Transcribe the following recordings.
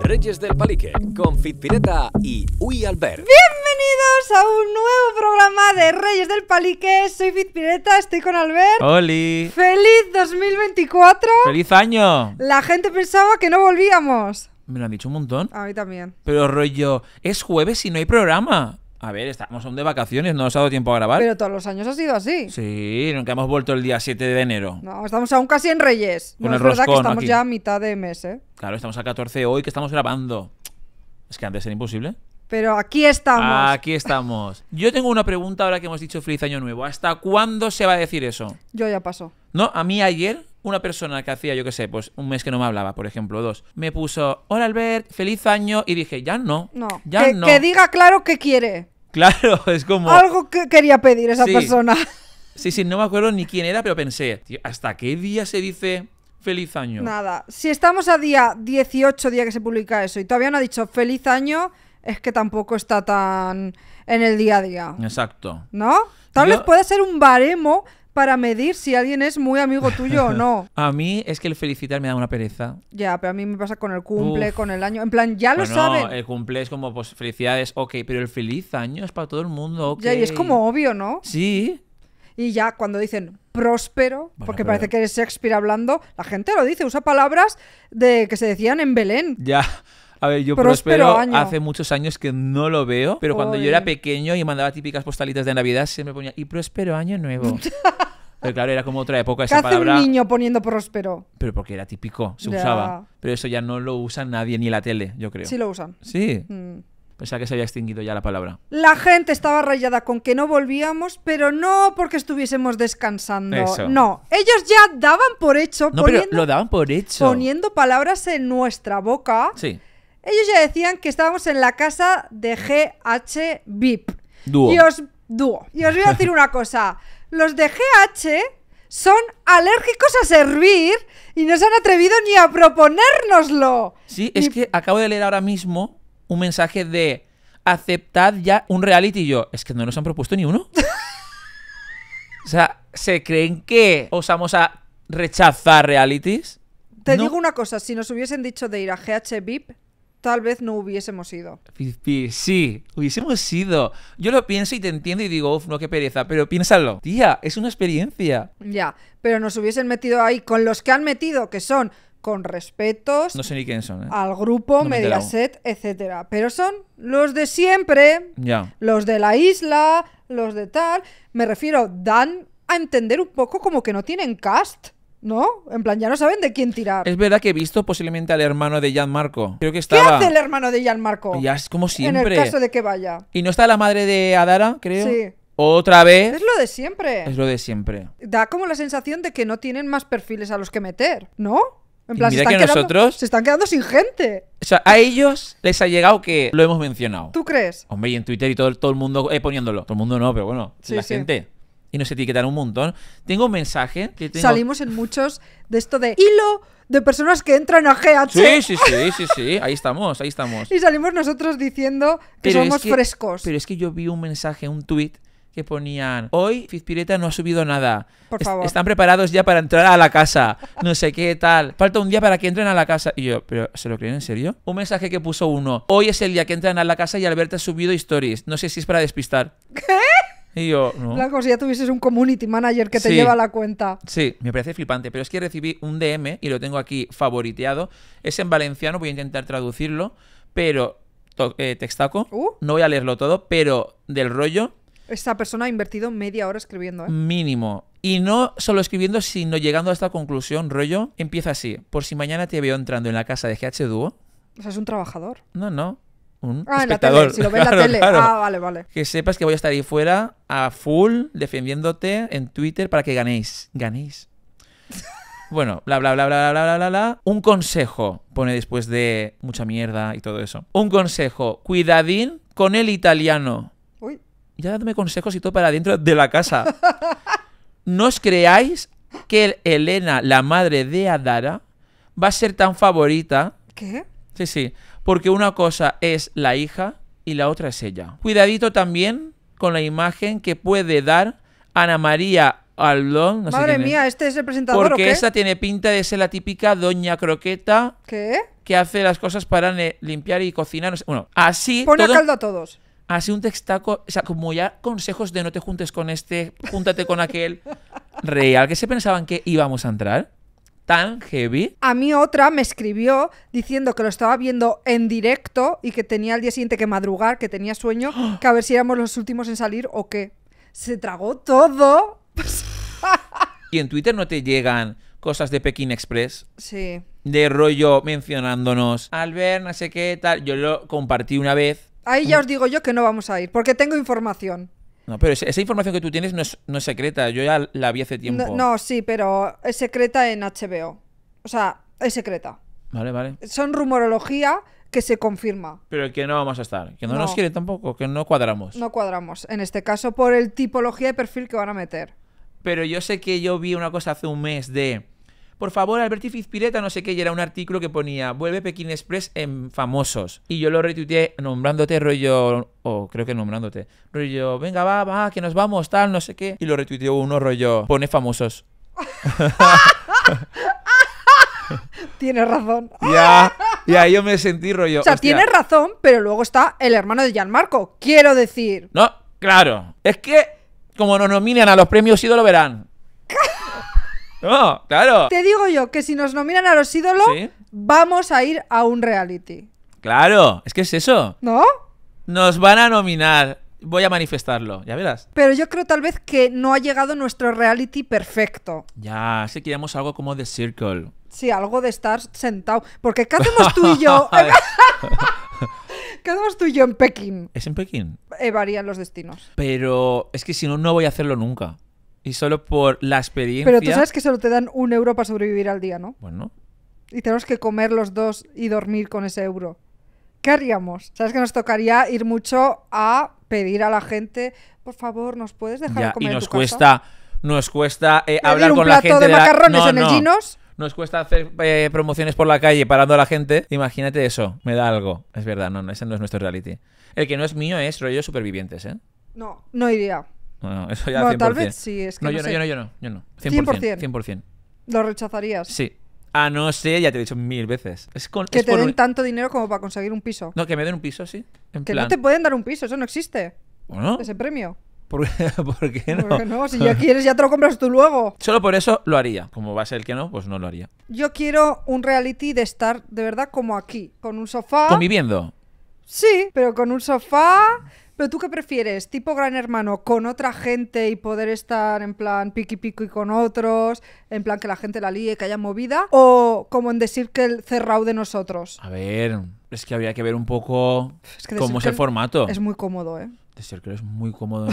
Reyes del Palique, con Fitpireta y Uy Albert. Bienvenidos a un nuevo programa de Reyes del Palique. Soy Fitpireta, estoy con Albert. ¡Holi! ¡Feliz 2024! ¡Feliz año! La gente pensaba que no volvíamos. Me lo han dicho un montón. A mí también. Pero rollo, es jueves y no hay programa. A ver, estamos aún de vacaciones, no nos ha dado tiempo a grabar. Pero todos los años ha sido así. Sí, nunca hemos vuelto el día 7 de enero. No, estamos aún casi en Reyes. Con no, es verdad que estamos ya a mitad de mes, ¿eh? Claro, estamos a 14 hoy que estamos grabando. Es que antes era imposible. Pero aquí estamos. Aquí estamos. Yo tengo una pregunta ahora que hemos dicho feliz año nuevo. ¿Hasta cuándo se va a decir eso? Yo ya paso. No, a mí ayer una persona que hacía, yo qué sé, pues un mes que no me hablaba, por ejemplo, dos, me puso, hola Albert, feliz año, y dije, ya no, no ya no. Que diga claro qué quiere. Claro, es como... Algo que quería pedir esa persona. Sí, sí, no me acuerdo ni quién era, pero pensé, ¿hasta qué día se dice feliz año? Nada, si estamos a día 18, día que se publica eso, y todavía no ha dicho feliz año, es que tampoco está tan en el día a día. Exacto. ¿No? Tal vez puede ser un baremo para medir si alguien es muy amigo tuyo o no. a mí es que el felicitar me da una pereza. Ya, pero a mí me pasa con el cumple, con el año. En plan, ya lo saben. el cumple es como, pues, felicidades, ok, pero el feliz año es para todo el mundo, Ya, y es como obvio, ¿no? Sí. Y ya cuando dicen próspero, porque parece que eres Shakespeare hablando, la gente lo dice, usa palabras de que se decían en Belén. Ya. A ver, yo Próspero hace muchos años que no lo veo, pero cuando yo era pequeño y mandaba típicas postalitas de Navidad, siempre ponía, y Próspero Año Nuevo. Pero claro, era como otra época esa ¿Qué hace un niño poniendo próspero? Pero porque era típico, se usaba. Pero eso ya no lo usa nadie, ni la tele, yo creo. Sí lo usan. Sí. Mm. Pensaba que se había extinguido ya la palabra. La gente estaba rayada con que no volvíamos, pero no porque estuviésemos descansando. No, ellos ya daban por hecho lo daban por hecho. poniendo palabras en nuestra boca Sí. Ellos ya decían que estábamos en la casa de GH VIP. Dúo. Y os, voy a decir una cosa. Los de GH son alérgicos a servir y no se han atrevido ni a proponérnoslo. Sí, es que acabo de leer ahora mismo un mensaje de aceptad ya un reality y yo, es que no nos han propuesto ni uno. o sea, ¿se creen que osamos a rechazar realities? Te digo una cosa, si nos hubiesen dicho de ir a GH VIP, tal vez no hubiésemos ido. Sí, hubiésemos ido. Yo lo pienso y te entiendo y digo, uff, no, qué pereza, pero piénsalo. Tía, es una experiencia. Ya, pero nos hubiesen metido ahí con los que han metido, que son con respetos. No sé ni quiénes son. ¿eh? Al grupo, Mediaset, etcétera. Pero son los de siempre. Ya. Los de la isla, los de tal. Me refiero, dan a entender un poco como que no tienen cast. ¿No? En plan, ya no saben de quién tirar. Es verdad que he visto posiblemente al hermano de Gianmarco. Creo que estaba... ¿Qué hace el hermano de Marco Ya es como siempre. En el caso de que vaya. ¿Y no está la madre de Adara, creo? Sí. Otra vez. Es lo de siempre. Es lo de siempre. Da como la sensación de que no tienen más perfiles a los que meter, ¿no? En plan, se están que quedando, nosotros. Se están quedando sin gente. O sea, a ellos les ha llegado que lo hemos mencionado. ¿Tú crees? Hombre, y en Twitter y todo, todo el mundo eh, poniéndolo. Todo el mundo no, pero bueno, sí, la gente y nos etiquetan un montón. Tengo un mensaje que tengo... Salimos en muchos de esto de hilo de personas que entran a GH. Sí, sí, sí, sí, sí, ahí estamos, ahí estamos. Y salimos nosotros diciendo que somos frescos. Pero es que yo vi un mensaje, un tweet que ponían, hoy Fizpireta no ha subido nada. Por favor. están preparados ya para entrar a la casa. No sé qué tal. Falta un día para que entren a la casa. Y yo, ¿pero se lo creen en serio? Un mensaje que puso uno. Hoy es el día que entran a la casa y Alberto ha subido stories. No sé si es para despistar. ¿Qué? Y yo, Blanco, si ya tuvieses un community manager que te lleva la cuenta. Sí, me parece flipante, pero es que recibí un DM y lo tengo aquí favoriteado. Es en valenciano, voy a intentar traducirlo, pero eh, textaco. Uh. No voy a leerlo todo, pero del rollo. Esta persona ha invertido media hora escribiendo, ¿eh? Mínimo. Y no solo escribiendo, sino llegando a esta conclusión, rollo. Empieza así. Por si mañana te veo entrando en la casa de GH Duo. O sea, es un trabajador. No, no ah, En la tele, si lo ves en la tele. Ah, vale, vale. Que sepas que voy a estar ahí fuera a full defendiéndote en Twitter para que ganéis. Ganéis. Bueno, bla, bla, bla, bla, bla, bla, bla, bla. Un consejo, pone después de mucha mierda y todo eso. Un consejo, cuidadín con el italiano. Uy. Ya dadme consejos y todo para dentro de la casa. no os creáis que Elena, la madre de Adara, va a ser tan favorita. ¿Qué? Sí, sí porque una cosa es la hija y la otra es ella. Cuidadito también con la imagen que puede dar Ana María Aldón. Madre mía, ¿este es el presentador Porque ¿o qué? esta tiene pinta de ser la típica doña croqueta. ¿Qué? Que hace las cosas para limpiar y cocinar. Bueno, así... caldo a todos así un textaco, o sea, como ya consejos de no te juntes con este, júntate con aquel, real, que se pensaban que íbamos a entrar tan heavy. A mí otra me escribió diciendo que lo estaba viendo en directo y que tenía el día siguiente que madrugar, que tenía sueño, que a ver si éramos los últimos en salir o qué. Se tragó todo. y en Twitter no te llegan cosas de Pekín Express. Sí. De rollo mencionándonos. Al ver, no sé qué, tal. Yo lo compartí una vez. Ahí ya os digo yo que no vamos a ir, porque tengo información. No, pero esa, información que tú tienes no es, secreta. Yo ya la vi hace tiempo. No, sí, pero es secreta en HBO. O sea, es secreta. Vale, vale. Son rumorología que se confirma. Pero que no vamos a estar. Que no, no, nos quiere tampoco, que no cuadramos. No cuadramos. En este caso, por el tipología de perfil que van a meter. Pero yo sé que yo vi una cosa hace un mes de por favor, Alberti Fizpireta, no sé qué, y era un artículo que ponía, vuelve Pekín Express en famosos. Y yo lo retuiteé nombrándote rollo, o creo que nombrándote, rollo, venga, va, va, que nos vamos, tal, no sé qué. Y lo retuiteó uno rollo, pone famosos. Tienes razón. Ya, ya, yo me sentí rollo. O sea, tienes razón, pero luego está el hermano de Gianmarco. Quiero decir. No, claro. Es que, como nos nominan a los premios lo verán. claro. Te digo yo que si nos nominan a los ídolos, vamos a ir a un reality. Claro, es que es eso. ¿No? Nos van a nominar. Voy a manifestarlo, ya verás. Pero yo creo tal vez que no ha llegado nuestro reality perfecto. Ya, sé que queríamos algo como The Circle. Sí, algo de estar sentado. Porque ¿qué hacemos tú y yo? ¿Qué hacemos tú y yo en Pekín? ¿Es en Pekín? Eh, varían los destinos. Pero es que si no, no voy a hacerlo nunca. Y solo por la experiencia. Pero tú sabes que solo te dan un euro para sobrevivir al día, ¿no? Bueno. Y tenemos que comer los dos y dormir con ese euro. ¿Qué haríamos? Sabes que nos tocaría ir mucho a pedir a la gente, por favor, ¿nos puedes dejar Y nos cuesta, nos cuesta eh, hablar un con plato la gente. de, macarrones en el Nos cuesta hacer eh, promociones por la calle parando a la gente. Imagínate eso, me da algo. Es verdad, no, no, ese no es nuestro reality. El que no es mío es rollo supervivientes, ¿eh? No, no iría. No, eso ya bueno, tal vez sí, es que no, yo, no, yo no, yo no, yo no. 100%, 100%. ¿Lo rechazarías? Sí. Ah, no sé, ya te he dicho mil veces. Es con, que te den tanto dinero como para conseguir un piso. No, que me den un piso, sí. que no te pueden dar un piso, eso no existe. Bueno, Ese premio. ¿por, qué- no? Porque no, si ya quieres ya te lo compras tú luego. Solo por eso lo haría. Como va a ser el que no, pues no lo haría. Yo quiero un reality de estar de verdad como aquí, con un sofá. Conviviendo. Sí, pero con un sofá, tú qué prefieres, tipo gran hermano, con otra gente y poder estar en plan piqui y con otros, en plan que la gente la líe, que haya movida, o como en decir que el cerrado de nosotros. A ver, es que habría que ver un poco cómo es el formato. Es muy cómodo, ¿eh? Decir que es muy cómodo,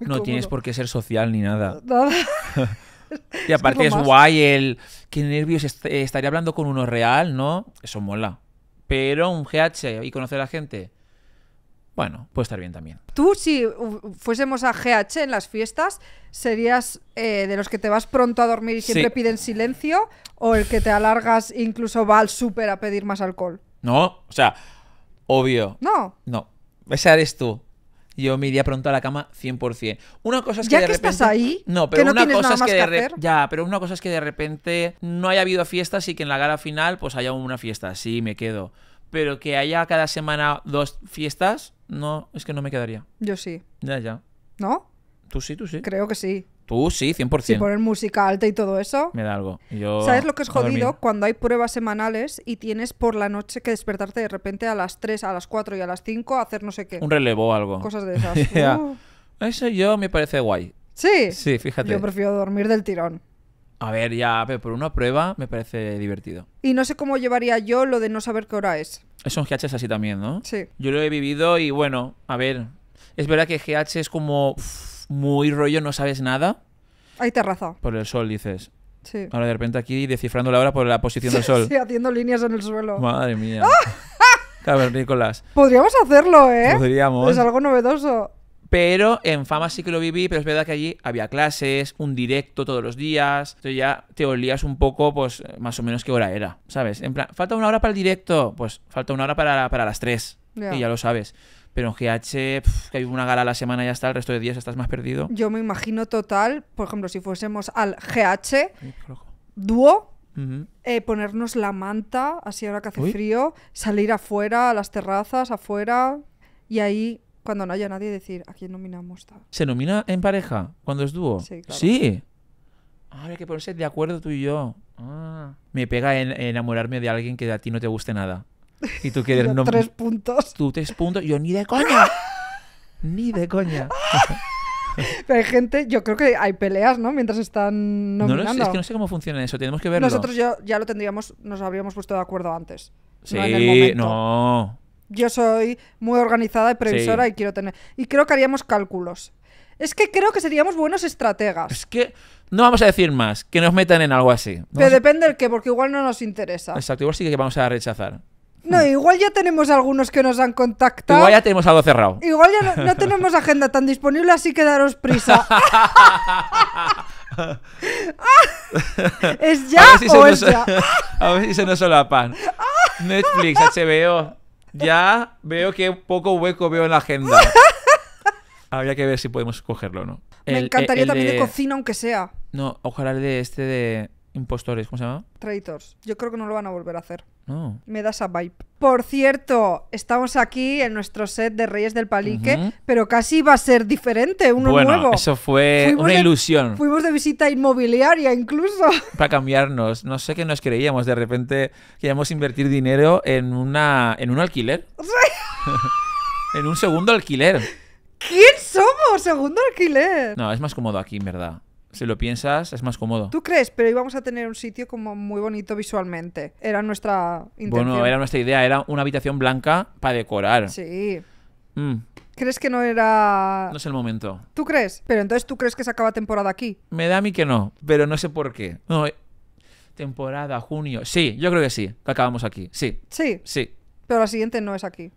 no, tienes por qué ser social ni nada. y aparte es, guay el qué nervios estaría hablando con uno real, ¿no? Eso mola. Pero un GH y conocer a la gente. Bueno, puede estar bien también. Tú, si fuésemos a GH en las fiestas, ¿serías eh, de los que te vas pronto a dormir y siempre piden silencio? ¿O el que te alargas e incluso va al súper a pedir más alcohol? No, o sea, obvio. No. No. ese eres tú. Yo me iría pronto a la cama 100%. Una cosa es que ¿Ya que estás ahí? No, pero una cosa es que, de Ya, pero una cosa es que de repente no haya habido fiestas y que en la gala final pues haya una fiesta. Sí, me quedo. Pero que haya cada semana dos fiestas, no, es que no me quedaría. Yo sí. Ya, ya. ¿No? Tú sí, tú sí. Creo que sí. Tú sí, 100%. Si poner música alta y todo eso. Me da algo. ¿Sabes lo que es jodido? Cuando hay pruebas semanales y tienes por la noche que despertarte de repente a las 3, a las 4 y a las 5 a hacer no sé qué. Un relevo o algo. Cosas de esas. Uh. Eso yo me parece guay. Sí. Sí, fíjate. Yo prefiero dormir del tirón. A ver, ya, pero por una prueba me parece divertido. Y no sé cómo llevaría yo lo de no saber qué hora es. Son GH así también, ¿no? Sí. Yo lo he vivido y bueno, a ver. Es verdad que GH es como muy rollo, no sabes nada. Hay terraza. Por el sol, dices. Sí. Ahora de repente aquí descifrando la hora por la posición del sol. Sí, haciendo líneas en el suelo. Madre mía. Nicolás. Podríamos hacerlo, ¿eh? Podríamos. Es algo novedoso. Pero en fama sí que lo viví, pero es verdad que allí había clases, un directo todos los días. Entonces ya te olías un poco, pues más o menos qué hora era, ¿sabes? En plan, falta una hora para el directo, pues falta una hora para, las tres. Y ya lo sabes. Pero en GH, que hay una gala a la semana y ya está, el resto de días estás más perdido. Yo me imagino total, por ejemplo, si fuésemos al GH, dúo, eh, ponernos la manta, así ahora que hace frío, salir afuera, a las terrazas, afuera, y ahí cuando no haya nadie, decir a quién nominamos. ¿Se nomina en pareja cuando es dúo? Sí, claro. Sí. Ah, hay que ponerse de acuerdo tú y yo. Ah. Me pega enamorarme de alguien que a ti no te guste nada. Y tú quieres Tú Tres puntos. Tú tres puntos. Yo ni de coña. ni de coña. Pero hay gente, yo creo que hay peleas, ¿no? Mientras están nominando. No, no es que no sé cómo funciona eso, tenemos que verlo. Nosotros ya, ya lo tendríamos, nos habríamos puesto de acuerdo antes. Sí, no yo soy muy organizada y previsora y quiero tener. Y creo que haríamos cálculos. Es que creo que seríamos buenos estrategas. Es que no vamos a decir más, que nos metan en algo así. Pero depende el del qué, porque igual no nos interesa. Exacto, igual sí que vamos a rechazar. No, hmm. igual ya tenemos algunos que nos han contactado. Igual ya tenemos algo cerrado. Igual ya no, tenemos agenda tan disponible, así que daros prisa. ¿Es ya o es ya? a ver si se nos solapan. Netflix, HBO. Ya veo que poco hueco veo en la agenda. Habría que ver si podemos cogerlo o no. Me eh, encantaría también de... cocina, aunque sea. No, ojalá el de este de impostores, ¿cómo se llama? Traitors. Yo creo que no lo van a volver a hacer. No. Me da esa vibe. Por cierto, estamos aquí en nuestro set de Reyes del Palique, pero casi va a ser diferente, uno bueno, Eso fue una ilusión. fuimos de visita inmobiliaria incluso. Para cambiarnos. No sé qué nos creíamos. De repente queríamos invertir dinero en una. en un alquiler. en un segundo alquiler. ¿Quién somos? Segundo alquiler. No, es más cómodo aquí, en verdad si lo piensas, es más cómodo. ¿Tú crees? Pero íbamos a tener un sitio como muy bonito visualmente. Era nuestra intención. Bueno, era nuestra idea. Era una habitación blanca para decorar. Sí. Mm. ¿Crees que no era...? No es el momento. ¿Tú crees? Pero entonces, ¿tú crees que se acaba temporada aquí? Me da a mí que no, pero no sé por qué. No, eh, temporada, junio... Sí, yo creo que sí, que acabamos aquí. Sí. Sí. Sí. Pero la siguiente no es aquí.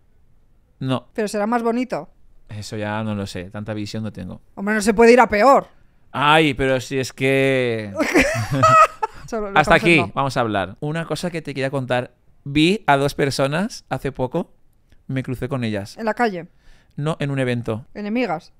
No. Pero será más bonito. Eso ya no lo sé, tanta visión no tengo. Hombre, no se puede ir a peor. Ay, pero si es que... Hasta aquí, vamos a hablar. Una cosa que te quería contar. Vi a dos personas hace poco, me crucé con ellas. ¿En la calle? No, en un evento. ¿Enemigas?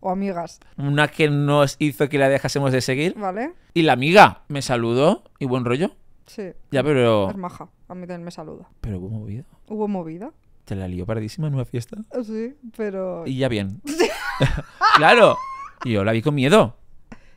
¿O amigas? Una que nos hizo que la dejásemos de seguir. Vale. Y la amiga me saludó y buen rollo. Sí. Ya, pero... Hermaja. a mí también me saluda. Pero hubo movida. ¿Hubo movida? ¿Te la lió paradísima en una fiesta? Sí, pero... Y ya bien. claro. Y yo la vi con miedo.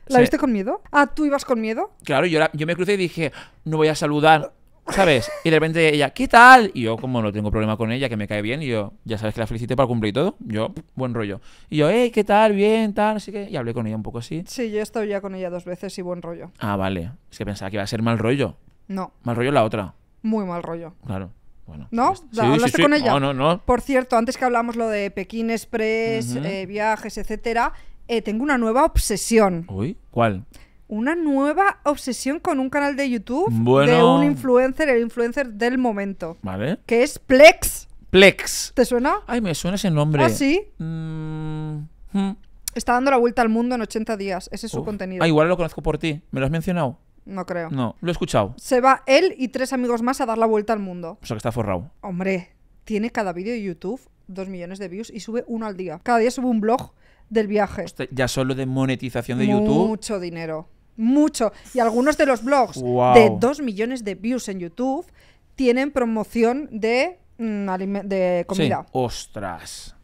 ¿La viste con miedo? Ah, ¿tú ibas con miedo? Claro, yo, yo me crucé y dije, no voy a saludar, ¿sabes? Y de repente ella, ¿qué tal? Y yo, como no tengo problema con ella, que me cae bien, y yo, ya sabes que la felicité para cumplir todo, yo, buen rollo. Y yo, hey, eh, ¿qué tal? Bien, tal, así que... Y hablé con ella un poco así. Sí, yo he estado ya con ella dos veces y buen rollo. Ah, vale. Es que pensaba que iba a ser mal rollo. No. Mal rollo la otra. Muy mal rollo. Claro. Bueno, ¿No? Sí, ¿Hablaste con ella? No, no, no. Por cierto, antes que hablamos lo de Pekín Express, eh, viajes, etcétera, eh, tengo una nueva obsesión. Uy, ¿cuál? Una nueva obsesión con un canal de YouTube de un influencer, el influencer del momento. Vale. Que es Plex. Plex. ¿Te suena? Ay, me suena ese nombre. ¿Ah, sí? Mm, hmm. Está dando la vuelta al mundo en 80 días. Ese es su contenido. Ah, igual lo conozco por ti. ¿Me lo has mencionado? No creo. No, lo he escuchado. Se va él y tres amigos más a dar la vuelta al mundo. O sea que está forrado. Hombre, tiene cada vídeo de YouTube dos millones de views y sube uno al día. Cada día sube un blog del viaje. Este, ya solo de monetización de YouTube. Mucho dinero. Mucho. Y algunos de los blogs de 2 millones de views en YouTube tienen promoción de, mm, de comida. Ostras.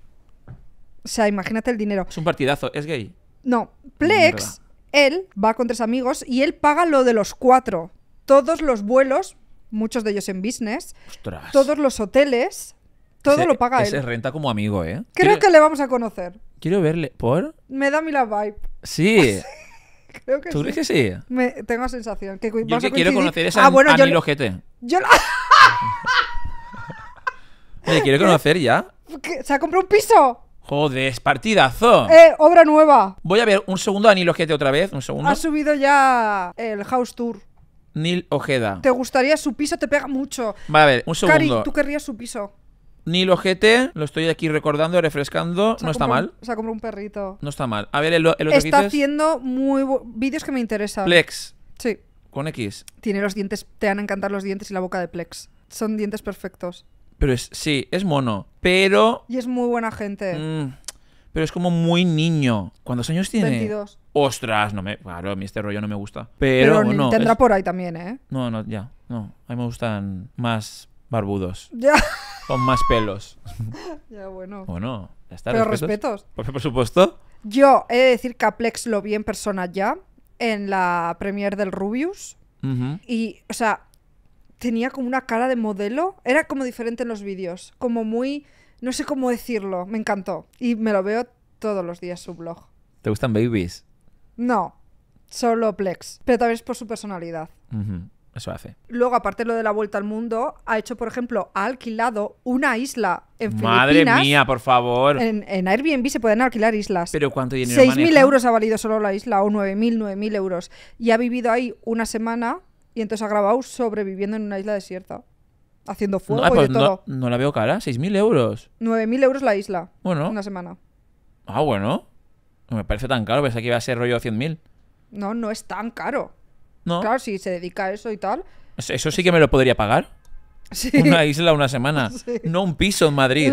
O sea, imagínate el dinero. Es un partidazo, es gay. No, Plex, él va con tres amigos y él paga lo de los cuatro. Todos los vuelos, muchos de ellos en business, Ostras. todos los hoteles, todo lo paga él. Se renta como amigo, ¿eh? Creo que le vamos a conocer. Quiero verle. ¿Por? Me da a mí la vibe. Sí. Creo que ¿Tú sí. que sí? tengo la sensación. Que que quiero conocer esa ah, bueno, yo... quiero conocer ya. ¿Se ha comprado un piso? Joder, partidazo. Eh, obra nueva. Voy a ver un segundo a Nilo Ojete otra vez. Un segundo. Ha subido ya el House Tour. Nil Ojeda. ¿Te gustaría su piso? Te pega mucho. Vale, a ver, un segundo. Cari, tú querrías su piso. Ni lo GT, lo estoy aquí recordando, refrescando. no está mal. se ha comprado un perrito. No está mal. A ver, el, Está haciendo muy vídeos que me interesan. Plex. Sí. Con X. Tiene los dientes, te van a encantar los dientes y la boca de Plex. Son dientes perfectos. Pero es, sí, es mono. Pero. Y es muy buena gente. Mm, pero es como muy niño. ¿Cuántos años tiene? 22. Ostras, no me. Claro, a mí este rollo no me gusta. Pero, no Tendrá por ahí también, ¿eh? No, no, ya. No. A mí me gustan más barbudos. Ya. Con más pelos. Ya, bueno. Bueno, Pero respetos. Por, supuesto. Yo he de decir que a Plex lo vi en persona ya, en la premiere del Rubius. Y, o sea, tenía como una cara de modelo. Era como diferente en los vídeos. Como muy. No sé cómo decirlo. Me encantó. Y me lo veo todos los días su blog. ¿Te gustan babies? No. Solo Plex. Pero tal vez por su personalidad. Eso hace. Luego, aparte de lo de la vuelta al mundo, ha hecho, por ejemplo, ha alquilado una isla en Madre mía, por favor. En, Airbnb se pueden alquilar islas. Pero ¿cuánto dinero 6.000 euros ha valido solo la isla, o 9.000, 9.000 euros. Y ha vivido ahí una semana y entonces ha grabado sobreviviendo en una isla desierta. Haciendo fuego ah, pues no, y todo. No, la veo cara, 6.000 euros. 9.000 euros la isla. Bueno. Una semana. Ah, bueno. No me parece tan caro, pensé que iba a ser rollo 100.000. No, no es tan caro. Claro, si se dedica a eso y tal. Eso sí que me lo podría pagar. Sí. Una isla una semana. No un piso en Madrid.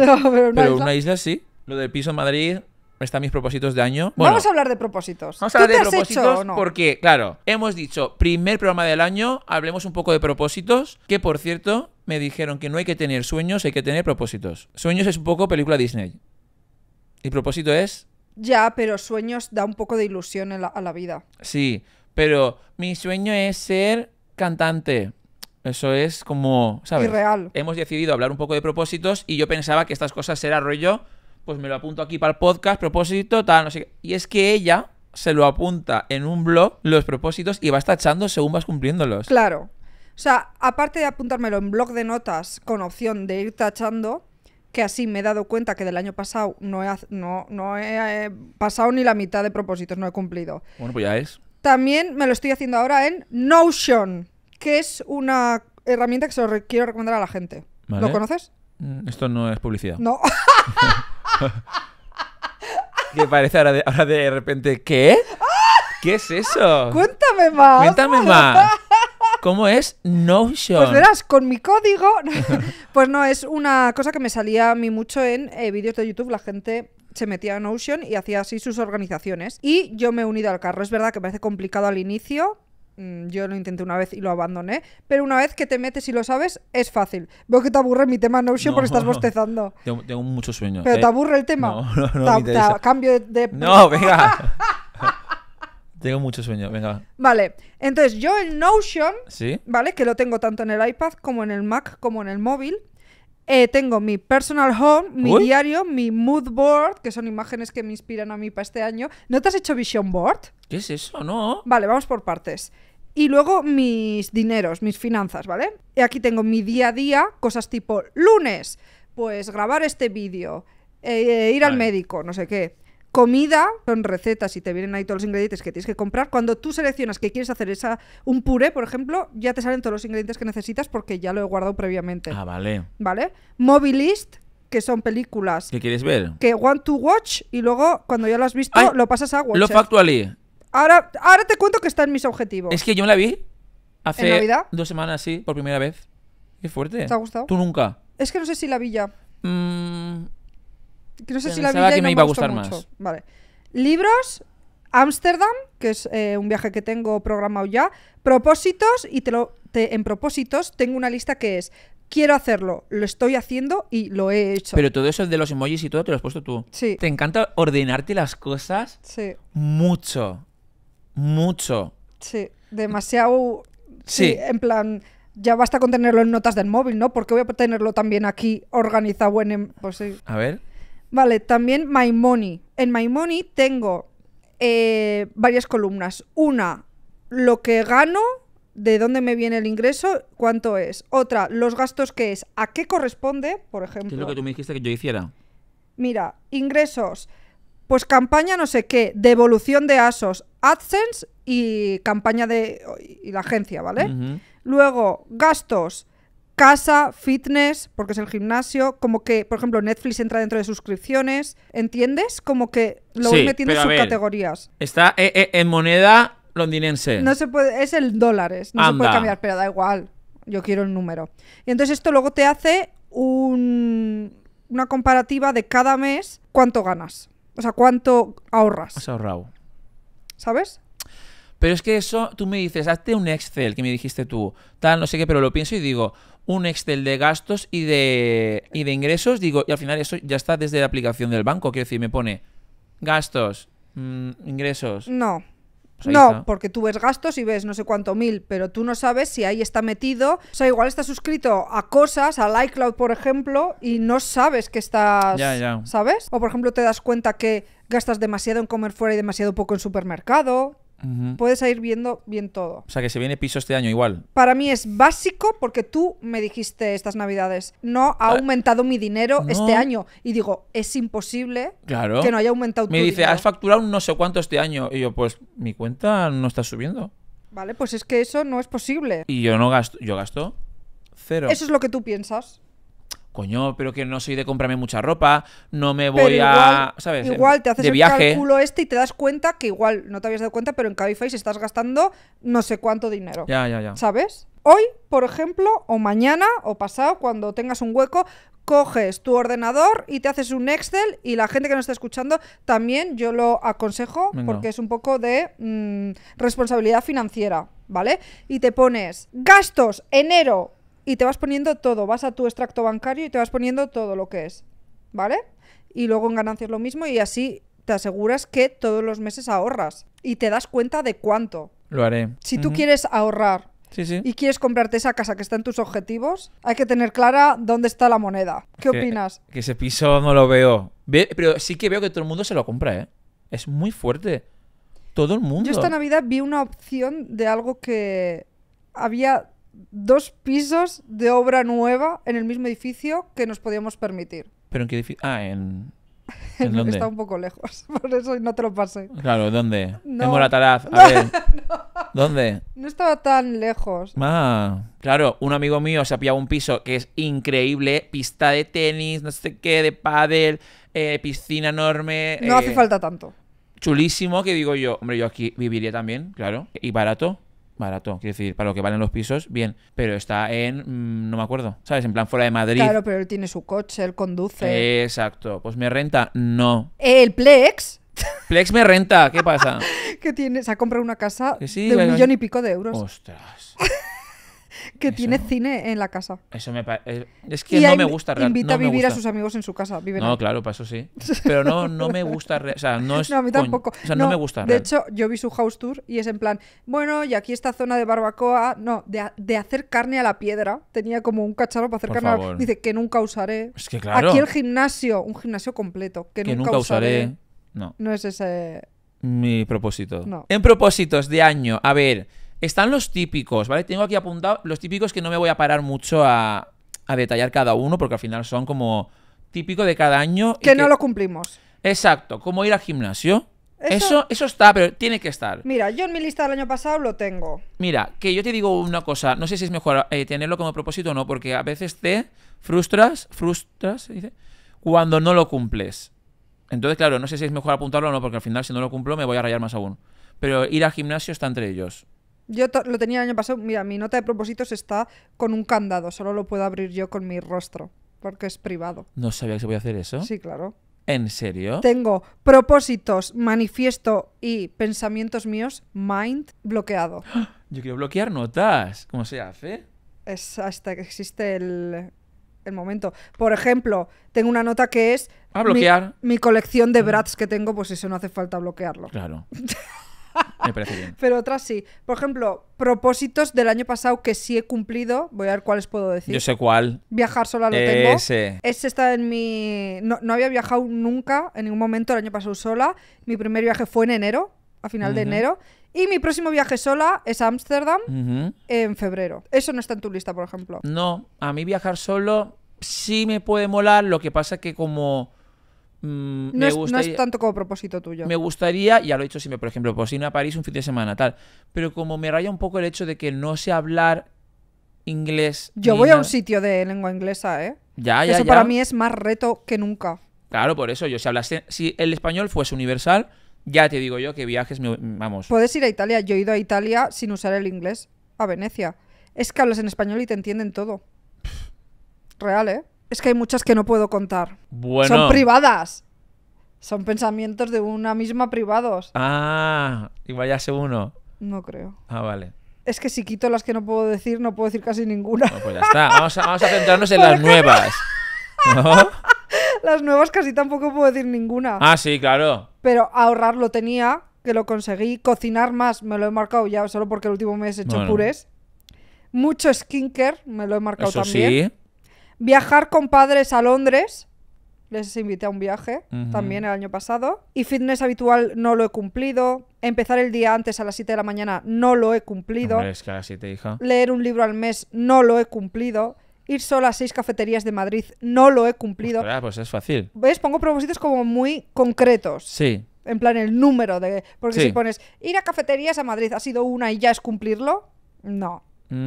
pero, una, isla... sí. Lo del piso en Madrid están mis propósitos de año. vamos a hablar de propósitos. Vamos a de propósitos porque, claro, hemos dicho, primer programa del año, hablemos un poco de propósitos, que por cierto, me dijeron que no hay que tener sueños, hay que tener propósitos. Sueños es un poco película Disney. Y propósito es... Ya, pero sueños da un poco de ilusión a la vida. Sí, pero mi sueño es ser cantante. Eso es como, ¿sabes? Irreal. Hemos decidido hablar un poco de propósitos y yo pensaba que estas cosas era rollo, pues me lo apunto aquí para el podcast, propósito, tal, no sé qué. Y es que ella se lo apunta en un blog los propósitos y vas tachando según vas cumpliéndolos. Claro. O sea, aparte de apuntármelo en blog de notas con opción de ir tachando, que así me he dado cuenta que del año pasado no he, no, no he eh, pasado ni la mitad de propósitos, no he cumplido. Bueno, pues ya es. También me lo estoy haciendo ahora en Notion, que es una herramienta que se lo quiero recomendar a la gente. ¿Lo conoces? Mm, esto no es publicidad. No. ¿Qué parece ahora de, repente, ¿qué? ¿Qué es eso? Cuéntame más. Cuéntame más. ¿Cómo es Notion? Pues verás, con mi código. pues no, es una cosa que me salía a mí mucho en eh, vídeos de YouTube, la gente se metía en Notion y hacía así sus organizaciones. Y yo me he unido al carro. Es verdad que parece complicado al inicio, mm, yo lo intenté una vez y lo abandoné, pero una vez que te metes y lo sabes, es fácil. Veo que te aburre mi tema Notion porque estás bostezando. Tengo, mucho sueño. ¿Pero te eh, aburre el tema? No, no, no. cambio de... No, venga. tengo mucho sueño, venga. Vale, entonces yo en Notion, ¿Sí? ¿vale? Que lo tengo tanto en el iPad como en el Mac como en el móvil. Eh, tengo mi personal home, mi diario, mi mood board, que son imágenes que me inspiran a mí para este año. ¿No te has hecho vision board? ¿Qué es eso? No. Vale, vamos por partes. Y luego mis dineros, mis finanzas, ¿vale? Y aquí tengo mi día a día, cosas tipo lunes, pues grabar este vídeo, eh, ir al médico, no sé qué. Comida son recetas y te vienen ahí todos los ingredientes que tienes que comprar. Cuando tú seleccionas que quieres hacer esa, un puré, por ejemplo, ya te salen todos los ingredientes que necesitas porque ya lo he guardado previamente. Ah, vale. ¿Vale? Mobilist, que son películas. ¿Qué quieres ver? Que want to watch y luego cuando ya lo has visto lo pasas a watch. Lo factualí. ¿eh? Ahora, ahora te cuento que está en mis objetivos. Es que yo la vi hace dos semanas, sí, por primera vez. Qué fuerte. ¿Te ha gustado? Tú nunca. Es que no sé si la vi ya. Mmm no sé si la vi que me, iba a gustar más. Vale. Libros, Ámsterdam, que es eh, un viaje que tengo programado ya, propósitos y te en propósitos tengo una lista que es quiero hacerlo, lo estoy haciendo y lo he hecho. Pero todo eso de los emojis y todo te lo has puesto tú. Sí. Te encanta ordenarte las cosas. Sí. Mucho. Mucho. Sí. Demasiado. Sí. En plan. Ya basta con tenerlo en notas del móvil, ¿no? Porque voy a tenerlo también aquí organizado en. Em, pues sí. A ver. Vale, también My Money. En My Money tengo eh, varias columnas. Una, lo que gano, de dónde me viene el ingreso, cuánto es. Otra, los gastos que es, a qué corresponde, por ejemplo. es lo que tú me dijiste que yo hiciera? Mira, ingresos, pues campaña no sé qué, devolución de ASOS, AdSense y campaña de y la agencia, ¿vale? Luego, gastos, casa, fitness, porque es el gimnasio, como que, por ejemplo, Netflix entra dentro de suscripciones, ¿entiendes? Como que lo voy metiendo en subcategorías. Está eh, eh, en moneda londinense. No se puede, es el dólares, no se puede cambiar, pero da igual. Yo quiero el número. Y entonces esto luego te hace un, una comparativa de cada mes cuánto ganas. O sea, cuánto ahorras. Has ahorrado. ¿Sabes? Pero es que eso, tú me dices, hazte un Excel, que me dijiste tú, tal, no sé qué, pero lo pienso y digo, un Excel de gastos y de, de ingresos, digo, y al final eso ya está desde la aplicación del banco, quiero decir, me pone gastos, mm, ingresos. No. Pues no, porque tú ves gastos y ves no sé cuánto mil, pero tú no sabes si ahí está metido. O sea, igual estás suscrito a cosas, a iCloud, por ejemplo, y no sabes que estás. Ya, ya. ¿Sabes? O por ejemplo, te das cuenta que gastas demasiado en comer fuera y demasiado poco en supermercado puedes ir viendo bien todo. O sea, que se viene piso este año igual. Para mí es básico porque tú me dijiste estas navidades, no ha ah. aumentado mi dinero este año. Y digo, es imposible claro. que no haya aumentado me tu dice, dinero. Me dice, has facturado no sé cuánto este año. Y yo, pues mi cuenta no está subiendo. Vale, pues es que eso no es posible. Y yo no gasto, yo gasto cero. Eso es lo que tú piensas coño, pero que no soy de comprarme mucha ropa, no me voy a. ¿Sabes? Igual te haces un el cálculo este y te das cuenta que igual no te habías dado cuenta, pero en Cabify estás gastando no sé cuánto dinero. Ya, ya, ya. ¿Sabes? Hoy, por ejemplo, o mañana o pasado, cuando tengas un hueco, coges tu ordenador y te haces un Excel y la gente que nos está escuchando también yo lo aconsejo porque es un poco de mm, responsabilidad financiera, ¿vale? Y te pones gastos enero y te vas poniendo todo, vas a tu extracto bancario y te vas poniendo todo lo que es, ¿vale? Y luego en ganancias lo mismo y así te aseguras que todos los meses ahorras y te das cuenta de cuánto. Lo haré. Si tú quieres ahorrar y quieres comprarte esa casa que está en tus objetivos, hay que tener clara dónde está la moneda. ¿Qué opinas? Que ese piso no lo veo. Ve, pero sí que veo que todo el mundo se lo compra, ¿eh? Es muy fuerte. Todo el mundo. Yo esta Navidad vi una opción de algo que había dos pisos de obra nueva en el mismo edificio que nos podíamos permitir. ¿Pero en qué edificio? Ah, en... ¿En dónde? Está un poco lejos, por eso no te lo pasé. Claro, ¿dónde? No. En Moratalaz, a ver. ¿Dónde? No estaba tan lejos. Ah, claro, un amigo mío se ha pillado un piso que es increíble, pista de tenis, no sé qué, de pádel, eh, piscina enorme. No hace eh, falta tanto. Chulísimo, que digo yo, hombre, yo aquí viviría también, claro, y barato barato. Quiero decir, para lo que valen los pisos, bien. Pero está en. Mm, no me acuerdo. ¿Sabes? En plan fuera de Madrid. Claro, pero él tiene su coche, él conduce. Exacto. Pues me renta, no. El Plex. Plex me renta, ¿qué pasa? que tiene, se ha comprado una casa de un millón y pico de euros. Ostras. que tiene cine en la casa. Eso me eh, Es que no me gusta realmente. Invita a vivir a sus amigos en su casa. no, claro, para eso sí. Pero no, no me gusta. O sea, no es. No, a mí tampoco. no, me gusta. De hecho, yo vi su house tour y es en plan, bueno, y aquí esta zona de barbacoa. No, de, hacer carne a la piedra. Tenía como un cacharro para hacer carne a la piedra. Dice que nunca usaré. Es que claro. Aquí el gimnasio, un gimnasio completo. Que, nunca, usaré. usaré. No. No es ese. Mi propósito. No. En propósitos de año, a ver. Están los típicos, ¿vale? Tengo aquí apuntados los típicos que no me voy a parar mucho a, detallar cada uno, porque al final son como típico de cada año. Que, no lo cumplimos. Exacto, como ir al gimnasio. Eso... eso... está, pero tiene que estar. Mira, yo en mi lista del año pasado lo tengo. Mira, que yo te digo una cosa, no sé si es mejor eh, tenerlo como propósito o no, porque a veces te frustras, frustras, cuando no lo cumples. Entonces, claro, no sé si es mejor apuntarlo o no, porque al final si no lo cumplo me voy a rayar más aún. Pero ir al gimnasio está entre ellos. Yo lo tenía el año pasado. Mira, mi nota de propósitos está con un candado. Solo lo puedo abrir yo con mi rostro. Porque es privado. No sabía que se podía hacer eso. Sí, claro. ¿En serio? Tengo propósitos, manifiesto y pensamientos míos, mind, bloqueado. Yo quiero bloquear notas. ¿Cómo se hace? Es hasta que existe el, el momento. Por ejemplo, tengo una nota que es... bloquear. Mi, mi colección de mm. brats que tengo, pues eso no hace falta bloquearlo. Claro. Me parece bien. Pero otras sí. Por ejemplo, propósitos del año pasado que sí he cumplido. Voy a ver cuáles puedo decir. Yo sé cuál. Viajar sola lo tengo. Ese. está en mi. No, había viajado nunca, en ningún momento, el año pasado sola. Mi primer viaje fue en enero, a final de enero. Y mi próximo viaje sola es a Ámsterdam en febrero. Eso no está en tu lista, por ejemplo. No, a mí viajar solo sí me puede molar. Lo que pasa que como Mm, no, es, tanto como propósito tuyo. Me gustaría, ya lo he dicho siempre, por ejemplo, pues irme a París un fin de semana, tal. Pero como me raya un poco el hecho de que no sé hablar inglés. Yo voy a un sitio de lengua inglesa, ¿eh? Ya, ya, eso para mí es más reto que nunca. Claro, por eso yo, si si el español fuese universal, ya te digo yo que viajes, vamos. Puedes ir a Italia, yo he ido a Italia sin usar el inglés, a Venecia. Es que hablas en español y te entienden todo. Real, ¿eh? Es que hay muchas que no puedo contar. Bueno. Son privadas. Son pensamientos de una misma privados. Ah, y sé uno. No creo. Ah, vale. Es que si quito las que no puedo decir, no puedo decir casi ninguna. pues ya está. Vamos a, centrarnos en las nuevas. Las nuevas casi tampoco puedo decir ninguna. Ah, sí, claro. Pero ahorrar lo tenía, que lo conseguí. Cocinar más, me lo he marcado ya solo porque el último mes he hecho purés. Mucho skincare, me lo he marcado Eso también. Sí. Viajar con padres a Londres. Les invité a un viaje también el año pasado. Y fitness habitual no lo he cumplido. Empezar el día antes a las 7 de la mañana no lo he cumplido. que Leer un libro al mes no lo he cumplido. Ir sola a seis cafeterías de Madrid no lo he cumplido. pues es fácil. ¿Ves? Pongo propósitos como muy concretos. Sí. En plan, el número de. Porque si pones ir a cafeterías a Madrid ha sido una y ya es cumplirlo, no.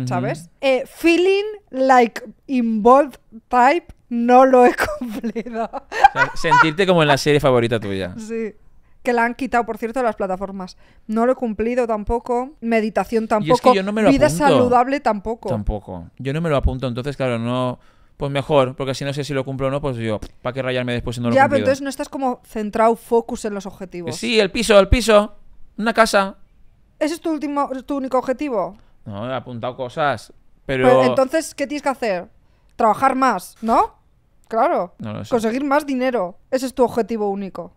¿sabes? Eh, feeling like involved type no lo he cumplido. sentirte como en la serie favorita tuya. Sí que la han quitado, por cierto, de las plataformas. No lo he cumplido tampoco, meditación tampoco, yo no me lo vida saludable tampoco. Tampoco. Yo no me lo apunto, entonces, claro, no. Pues mejor, porque si no sé si lo cumplo o no, pues yo, ¿para qué rayarme después si no lo Ya, pero entonces no estás como centrado, focus en los objetivos. Sí, el piso, el piso, una casa. ¿Ese es tu último, tu único objetivo? No, he apuntado cosas, pero... Pues entonces, ¿qué tienes que hacer? Trabajar más, ¿no? Claro. Conseguir más dinero. Ese es tu objetivo único.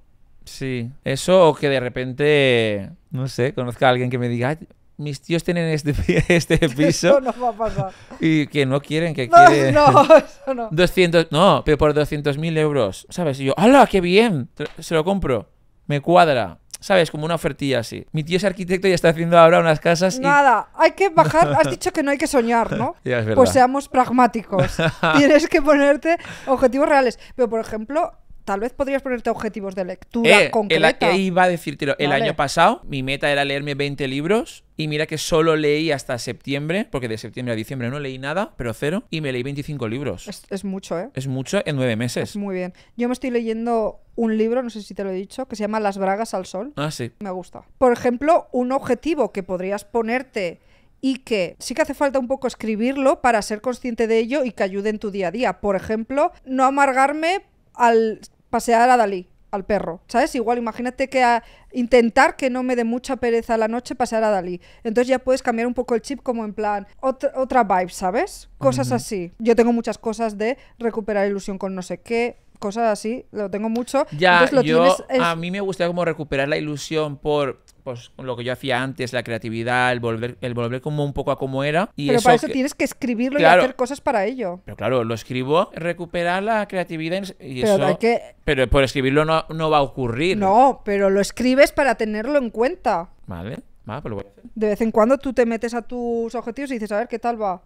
Sí. Eso o que de repente, no sé, conozca a alguien que me diga, mis tíos tienen este, este piso. Eso no va a pasar. Y que no quieren, que no, quieren. No, eso no. 200, no, pero por 200.000 euros. ¿Sabes? Y yo, ¡hala, qué bien! Se lo compro. Me cuadra. ¿Sabes? Como una ofertilla así. Mi tío es arquitecto y está haciendo ahora unas casas. Y... Nada, hay que bajar. Has dicho que no hay que soñar, ¿no? Pues seamos pragmáticos. Tienes que ponerte objetivos reales. Pero, por ejemplo, Tal vez podrías ponerte objetivos de lectura eh, concreta. El, eh, iba a decirte, el año pasado mi meta era leerme 20 libros y mira que solo leí hasta septiembre, porque de septiembre a diciembre no leí nada, pero cero, y me leí 25 libros. Es, mucho, ¿eh? Es mucho en nueve meses. muy bien. Yo me estoy leyendo un libro, no sé si te lo he dicho, que se llama Las bragas al sol. Ah, sí. Me gusta. Por ejemplo, un objetivo que podrías ponerte y que sí que hace falta un poco escribirlo para ser consciente de ello y que ayude en tu día a día. Por ejemplo, no amargarme al pasear a Dalí, al perro, ¿sabes? Igual imagínate que a intentar que no me dé mucha pereza la noche pasear a Dalí. Entonces ya puedes cambiar un poco el chip como en plan otra, otra vibe, ¿sabes? Cosas así. Yo tengo muchas cosas de recuperar ilusión con no sé qué, cosas así, lo tengo mucho. Ya, lo yo, a mí me gusta como recuperar la ilusión por pues lo que yo hacía antes, la creatividad, el volver, el volver como un poco a como era. Y pero eso para eso tienes que escribirlo y hacer cosas para ello. Pero claro, lo escribo, recuperar la creatividad y pero eso... que... Pero por escribirlo no, va a ocurrir. No, pero lo escribes para tenerlo en cuenta. Vale, va, pues De vez en cuando tú te metes a tus objetivos y dices, a ver, ¿qué tal va?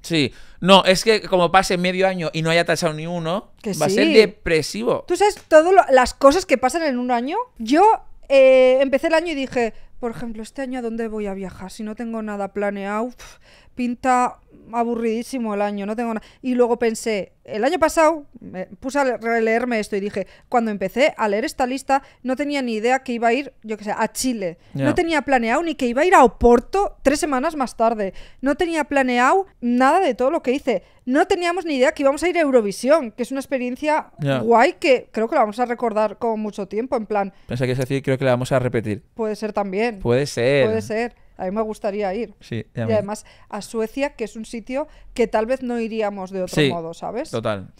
Sí, no, es que como pase medio año y no haya tachado ni uno, va a ser depresivo. ¿Tú sabes todas las cosas que pasan en un año? Yo eh, empecé el año y dije, por ejemplo, este año a dónde voy a viajar si no tengo nada planeado, pinta aburridísimo el año, no tengo nada. Y luego pensé, el año pasado me puse a releerme esto y dije, cuando empecé a leer esta lista, no tenía ni idea que iba a ir, yo que sé, a Chile. No tenía planeado ni que iba a ir a Oporto tres semanas más tarde. No tenía planeado nada de todo lo que hice. No teníamos ni idea que íbamos a ir a Eurovisión, que es una experiencia guay que creo que la vamos a recordar con mucho tiempo, en plan. Pensé que es decir, creo que la vamos a repetir. Puede ser también. Puede ser. Puede ser. A mí me gustaría ir. Sí, y, y además a Suecia, que es un sitio que tal vez no iríamos de otro modo, ¿sabes? Total.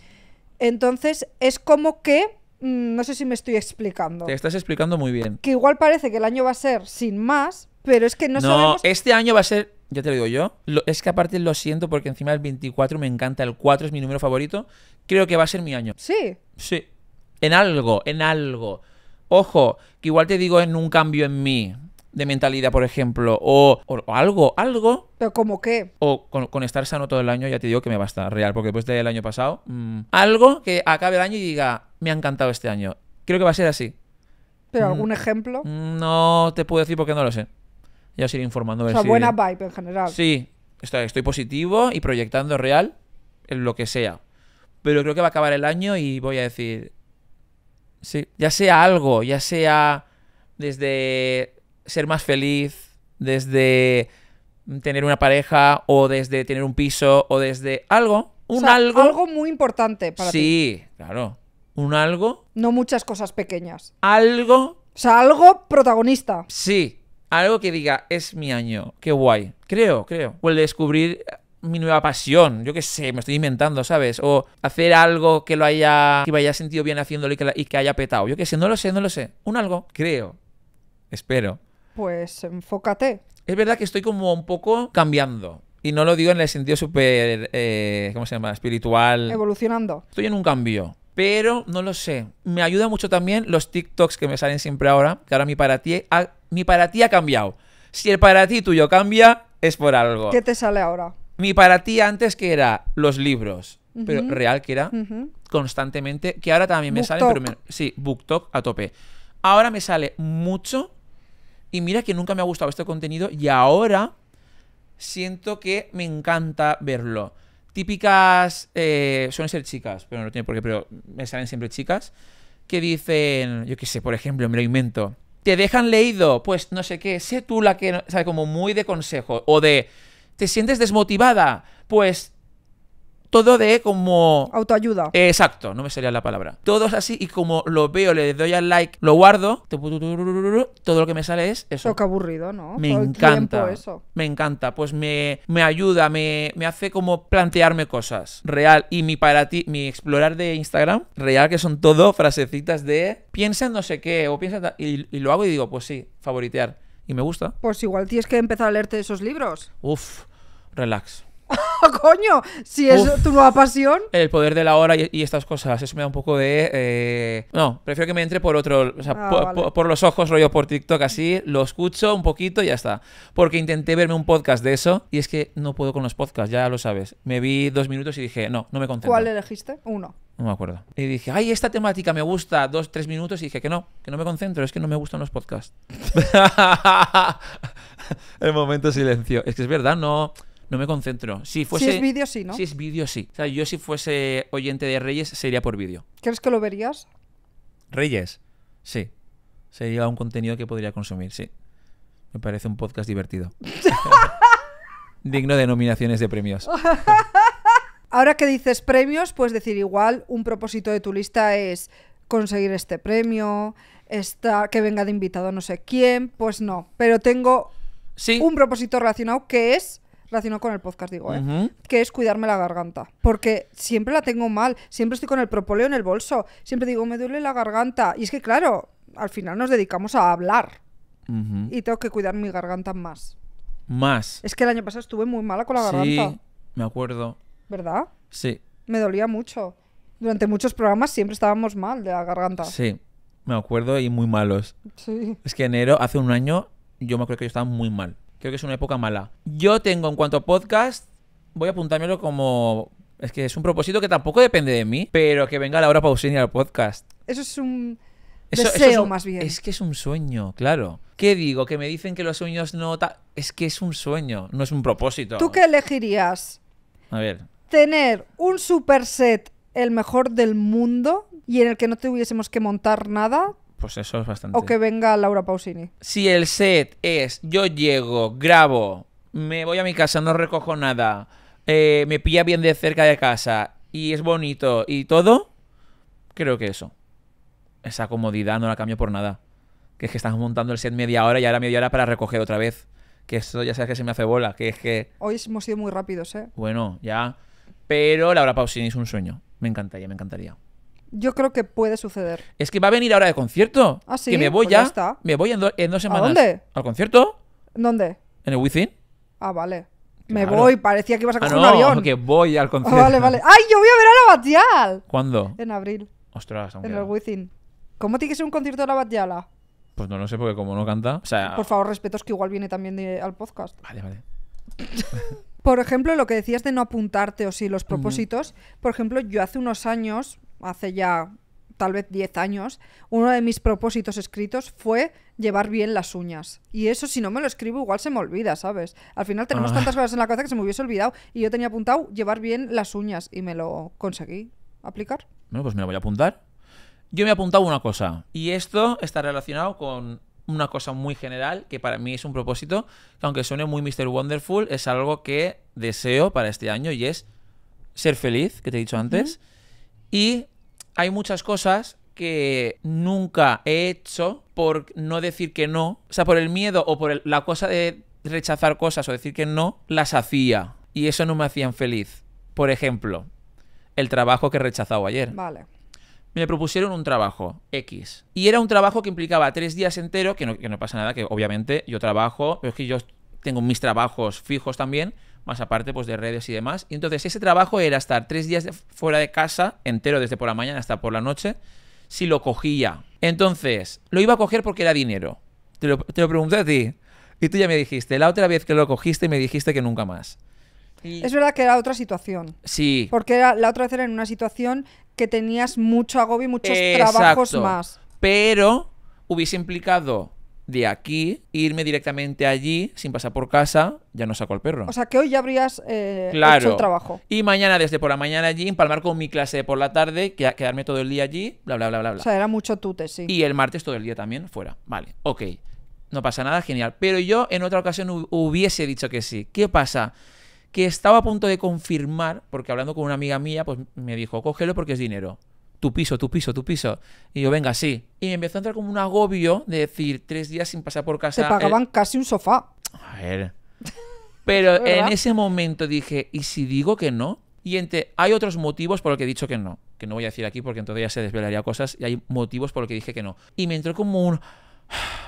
Entonces, es como que mm, no sé si me estoy explicando. Te estás explicando muy bien. Que igual parece que el año va a ser sin más, pero es que no, no este año va a ser, ya te lo digo yo, es que aparte lo siento porque encima el 24 me encanta, el 4 es mi número favorito, creo que va a ser mi año. Sí. Sí. En algo, en algo. Ojo, que igual te digo en un cambio en mí, de mentalidad, por ejemplo, o, o, algo, algo. ¿Pero como qué? O con, estar sano todo el año, ya te digo que me va a estar real, porque después del año pasado, mm, algo que acabe el año y diga, me ha encantado este año. Creo que va a ser así. ¿Pero mm, algún ejemplo? Mm, no te puedo decir porque no lo sé. Ya os iré informando. O sea, buena vibe en general. Sí, estoy, estoy positivo y proyectando real en lo que sea. Pero creo que va a acabar el año y voy a decir, sí, ya sea algo, ya sea desde ser más feliz, desde tener una pareja o desde tener un piso o desde algo. Un algo. Algo muy importante para sí, ti. Sí, claro. Un algo. No muchas cosas pequeñas. Algo. O sea, algo protagonista. Sí. Algo que diga, es mi año, qué guay. Creo, creo. O el descubrir eh, mi nueva pasión, yo qué sé, me estoy inventando, ¿sabes? O hacer algo que lo haya, que me haya sentido bien haciéndolo y que, y que haya petado, yo qué sé, no lo sé, no lo sé. Un algo, creo. Espero pues enfócate. Es verdad que estoy como un poco cambiando. Y no lo digo en el sentido súper, eh, ¿cómo se llama? Espiritual. Evolucionando. Estoy en un cambio. Pero no lo sé. Me ayuda mucho también los TikToks que me salen siempre ahora. Que ahora mi para ti ha, mi para ti ha cambiado. Si el para ti tuyo cambia, es por algo. ¿Qué te sale ahora? Mi para ti antes que era los libros. Pero real que era constantemente. Que ahora también me sale salen. Pero sí, BookTok a tope. Ahora me sale mucho y mira que nunca me ha gustado este contenido y ahora siento que me encanta verlo. Típicas, eh, suelen ser chicas, pero no tiene por qué, pero me salen siempre chicas, que dicen, yo qué sé, por ejemplo, me lo invento. Te dejan leído, pues no sé qué, sé tú la que, sabe como muy de consejo, o de, ¿te sientes desmotivada? Pues todo de como... Autoayuda. exacto, no me sería la palabra. Todo es así y como lo veo, le doy al like, lo guardo, todo lo que me sale es eso. Toca aburrido, ¿no? Me encanta. Eso. Me encanta, pues me, me ayuda, me, hace como plantearme cosas real. Y mi para ti, mi explorar de Instagram, real, que son todo frasecitas de piensa en no sé qué o piensa... Y, y lo hago y digo, pues sí, favoritear. Y me gusta. Pues igual tienes que empezar a leerte esos libros. Uf, relax. Coño, si es tu nueva pasión. El poder de la hora y, estas cosas. Eso me da un poco de. Eh, no, prefiero que me entre por otro. O sea, ah, por, los ojos, rollo por TikTok así. Lo escucho un poquito y ya está. Porque intenté verme un podcast de eso y es que no puedo con los podcasts, ya lo sabes. Me vi dos minutos y dije, no, no me concentro. ¿Cuál elegiste? Uno. No me acuerdo. Y dije, ay, esta temática me gusta, dos, tres minutos, y dije que no, que no me concentro, es que no me gustan los podcasts. el momento silencio. Es que es verdad, no no me concentro. Si, fuese, si es vídeo, sí, ¿no? Si es vídeo, sí. O sea, yo si fuese oyente de Reyes, sería por vídeo. ¿Crees que lo verías? Reyes, sí. Sería un contenido que podría consumir, sí. Me parece un podcast divertido. Digno de nominaciones de premios. Ahora que dices premios, puedes decir igual, un propósito de tu lista es conseguir este premio, que venga de invitado no sé quién, pues no. Pero tengo sí. un propósito relacionado que es relacionado con el podcast, digo, ¿eh? que es cuidarme la garganta. Porque siempre la tengo mal, siempre estoy con el propóleo en el bolso, siempre digo, me duele la garganta. Y es que, claro, al final nos dedicamos a hablar. Y tengo que cuidar mi garganta más. Más. Es que el año pasado estuve muy mala con la sí, garganta. Me acuerdo. ¿Verdad? Sí. Me dolía mucho. Durante muchos programas siempre estábamos mal de la garganta. Sí, me acuerdo y muy malos. Sí. Es que enero, hace un año, yo me acuerdo que yo estaba muy mal. Creo que es una época mala. Yo tengo, en cuanto a podcast, voy a apuntármelo como. Es que es un propósito que tampoco depende de mí, pero que venga la hora Pausini al podcast. Eso es un. deseo más bien. Es que es un sueño, claro. ¿Qué digo? Que me dicen que los sueños no... Es que es un sueño, no es un propósito. ¿Tú qué elegirías? A ver. Tener un superset el mejor del mundo y en el que no tuviésemos que montar nada, pues eso es bastante. O que venga Laura Pausini. Si el set es yo llego, grabo, me voy a mi casa, no recojo nada, eh, me pilla bien de cerca de casa y es bonito y todo, creo que eso. Esa comodidad no la cambio por nada. Que es que estamos montando el set media hora y ahora media hora para recoger otra vez. Que eso ya sabes que se me hace bola, que es que... Hoy hemos sido muy rápidos, ¿eh? Bueno, ya. Pero Laura Pausini es un sueño. Me encantaría, me encantaría. Yo creo que puede suceder. Es que va a venir ahora de concierto. Ah, sí. Que me voy pues ya. Me voy en, dos semanas. ¿A dónde? ¿Al concierto? ¿Dónde? En el Within. Ah, vale. Me voy, parecía que ibas a ah, coger ah, no, un avión. que voy al ah, concierto. vale, vale. ¡Ay, yo voy a ver a la Batial! ¿Cuándo? En abril. Ostras, En el Within. ¿Cómo tiene que ser un concierto de la Batiala? Pues no lo sé, porque como no canta. Por favor, respetos que igual viene también al podcast. Vale, vale. Por ejemplo, lo que decías de no apuntarte o sí los propósitos. Por ejemplo, yo hace unos años hace ya tal vez 10 años, uno de mis propósitos escritos fue llevar bien las uñas. Y eso, si no me lo escribo, igual se me olvida, ¿sabes? Al final tenemos ah. tantas cosas en la cabeza que se me hubiese olvidado. Y yo tenía apuntado llevar bien las uñas y me lo conseguí aplicar. Bueno, pues me lo voy a apuntar. Yo me he apuntado una cosa. Y esto está relacionado con una cosa muy general que para mí es un propósito, que aunque suene muy Mr. Wonderful, es algo que deseo para este año y es ser feliz, que te he dicho antes. Y hay muchas cosas que nunca he hecho por no decir que no, o sea, por el miedo o por la cosa de rechazar cosas o decir que no, las hacía. Y eso no me hacían feliz. Por ejemplo, el trabajo que he rechazado ayer. Vale. Me propusieron un trabajo, X. Y era un trabajo que implicaba tres días enteros, que no, que no pasa nada, que obviamente yo trabajo, pero es que yo tengo mis trabajos fijos también, más aparte pues de redes y demás. Y entonces ese trabajo era estar tres días fuera de casa, entero desde por la mañana hasta por la noche, si lo cogía. Entonces, lo iba a coger porque era dinero. Te lo, pregunté a ti. Y tú ya me dijiste, la otra vez que lo cogiste me dijiste que nunca más. Es verdad que era otra situación. Sí. Porque era, la otra vez era en una situación que tenías mucho agobio y muchos trabajos más. Pero hubiese implicado de aquí, irme directamente allí sin pasar por casa, ya no saco el perro. O sea que hoy ya habrías eh, hecho trabajo. Y mañana, desde por la mañana allí, empalmar con mi clase por la tarde, quedarme todo el día allí, bla, bla, bla, bla. bla. O sea, era mucho tute, sí. Y el martes todo el día también fuera. Vale, ok. No pasa nada, genial. Pero yo en otra ocasión hubiese dicho que sí. ¿Qué pasa? Que estaba a punto de confirmar, porque hablando con una amiga mía, pues me dijo, cógelo porque es dinero tu piso, tu piso, tu piso. Y yo, venga, sí. Y me empezó a entrar como un agobio de decir, tres días sin pasar por casa. Te eh, pagaban casi un sofá. A ver. Pero en ese momento dije, ¿y si digo que no? Y entre, hay otros motivos por los que he dicho que no, que no voy a decir aquí porque entonces ya se desvelaría cosas, y hay motivos por los que dije que no. Y me entró como un...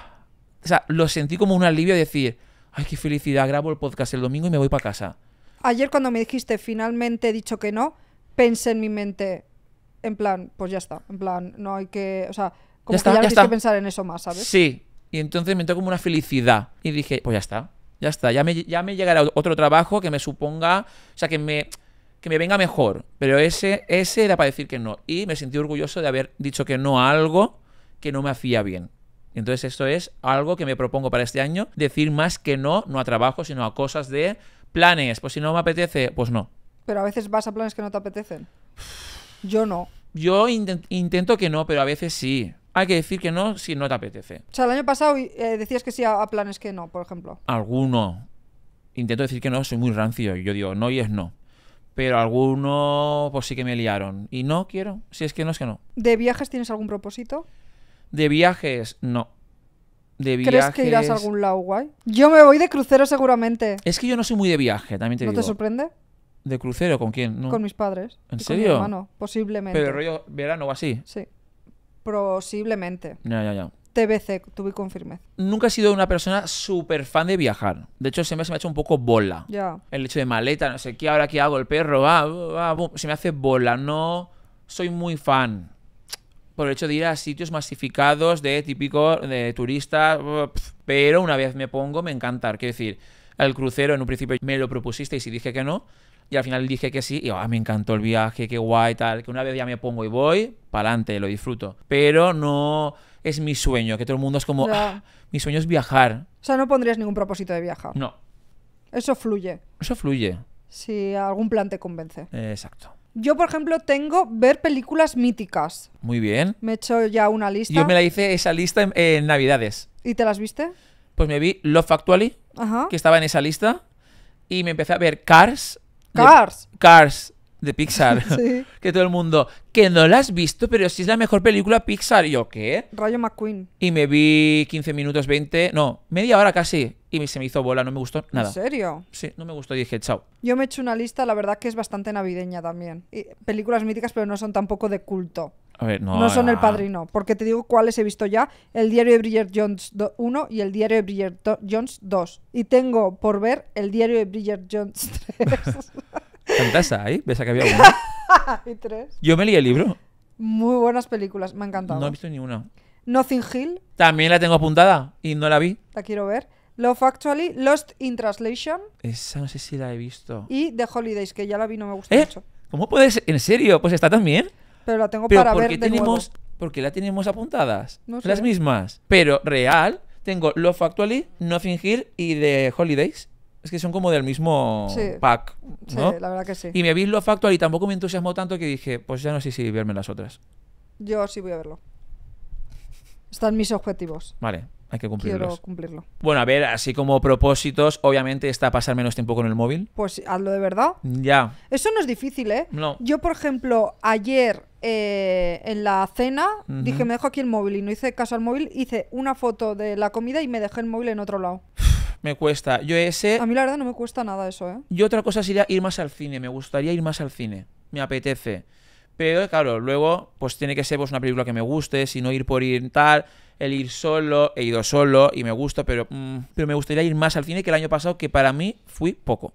O sea, lo sentí como un alivio de decir, ay, qué felicidad, grabo el podcast el domingo y me voy para casa. Ayer cuando me dijiste finalmente he dicho que no, pensé en mi mente, en plan, pues ya está, en plan, no hay que, o sea, como que ya, que pensar en eso más, ¿sabes? Sí, y entonces me entró como una felicidad y dije, pues ya está, ya está, ya me, ya me llegará otro trabajo que me suponga, o sea, que me, que me venga mejor, pero ese, ese era para decir que no, y me sentí orgulloso de haber dicho que no a algo que no me hacía bien. Entonces esto es algo que me propongo para este año, decir más que no, no a trabajo, sino a cosas de planes, pues si no me apetece, pues no. Pero a veces vas a planes que no te apetecen. Yo no. Yo intento que no, pero a veces sí. Hay que decir que no si no te apetece. O sea, el año pasado eh, decías que sí a, planes que no, por ejemplo. Alguno. Intento decir que no, soy muy rancio. Yo digo no y es no. Pero algunos pues sí que me liaron. Y no quiero. Si es que no, es que no. ¿De viajes tienes algún propósito? De viajes, no. De viajes... ¿Crees que irás a algún lado guay? Yo me voy de crucero seguramente. Es que yo no soy muy de viaje, también te digo. ¿No te sorprende? ¿De crucero? ¿Con quién? Con mis padres. ¿En serio? hermano, posiblemente. Pero el rollo verano o así. Sí. Posiblemente. Ya, ya, ya. TBC, tuve con firmeza. Nunca he sido una persona súper fan de viajar. De hecho, siempre se me ha hecho un poco bola. Ya. El hecho de maleta, no sé qué, ahora qué hago, el perro, va, va, se me hace bola. No soy muy fan. Por el hecho de ir a sitios masificados de típico de turistas, pero una vez me pongo, me encanta. Quiero decir, el crucero en un principio me lo propusiste y si dije que no, y al final dije que sí, y ah, me encantó el viaje, qué guay, tal, que una vez ya me pongo y voy, para adelante, lo disfruto. Pero no es mi sueño, que todo el mundo es como, ah, mi sueño es viajar. O sea, no pondrías ningún propósito de viajar. No. Eso fluye. Eso fluye. Si algún plan te convence. Exacto. Yo, por ejemplo, tengo ver películas míticas. Muy bien. Me he hecho ya una lista. Yo me la hice esa lista en, Navidades. ¿Y te las viste? Pues me vi Love Actually, que estaba en esa lista. Y me empecé a ver Cars, Cars. Cars, de Pixar. Que todo el mundo, que no la has visto, pero si es la mejor película Pixar. yo, ¿qué? Rayo McQueen. Y me vi 15 minutos, 20, no, media hora casi. Y se me hizo bola, no me gustó nada. ¿En serio? Sí, no me gustó y dije, chao. Yo me he hecho una lista, la verdad que es bastante navideña también. películas míticas, pero no son tampoco de culto no, son el padrino, porque te digo cuáles he visto ya, el diario de Bridget Jones 1 y el diario de Bridget Jones 2. Y tengo por ver el diario de Bridget Jones 3. ¿Cantas ahí? ¿Ves que había uno? y tres. Yo me leí el libro. Muy buenas películas, me ha encantado. No he visto ni Nothing Hill. También la tengo apuntada y no la vi. La quiero ver. Love Actually, Lost in Translation. Esa no sé si la he visto. Y The Holidays, que ya la vi, no me gusta ¿Eh? mucho. ¿Cómo puedes? ¿En serio? Pues está también. Pero la tengo para ver de tenemos, Porque la tenemos apuntadas. Las mismas. Pero real, tengo Love Actually, No Fingir y The Holidays. Es que son como del mismo pack, ¿no? Sí, la verdad que sí. Y me vi Love Actually y tampoco me entusiasmó tanto que dije, pues ya no sé si verme las otras. Yo sí voy a verlo. Están mis objetivos. Vale. Hay que cumplirlo. Bueno, a ver, así como propósitos, obviamente está pasar menos tiempo con el móvil. Pues hazlo de verdad. Ya. Eso no es difícil, ¿eh? No. Yo, por ejemplo, ayer eh, en la cena dije, me dejo aquí el móvil y no hice caso al móvil, hice una foto de la comida y me dejé el móvil en otro lado. me cuesta. Yo ese... A mí la verdad no me cuesta nada eso, ¿eh? Y otra cosa sería ir más al cine. Me gustaría ir más al cine. Me apetece. Pero claro, luego pues tiene que ser pues, una película que me guste, si no ir por ir tal el ir solo, he ido solo y me gusta, mm, pero, me gustaría ir más al cine que el año pasado, que para mí fui poco,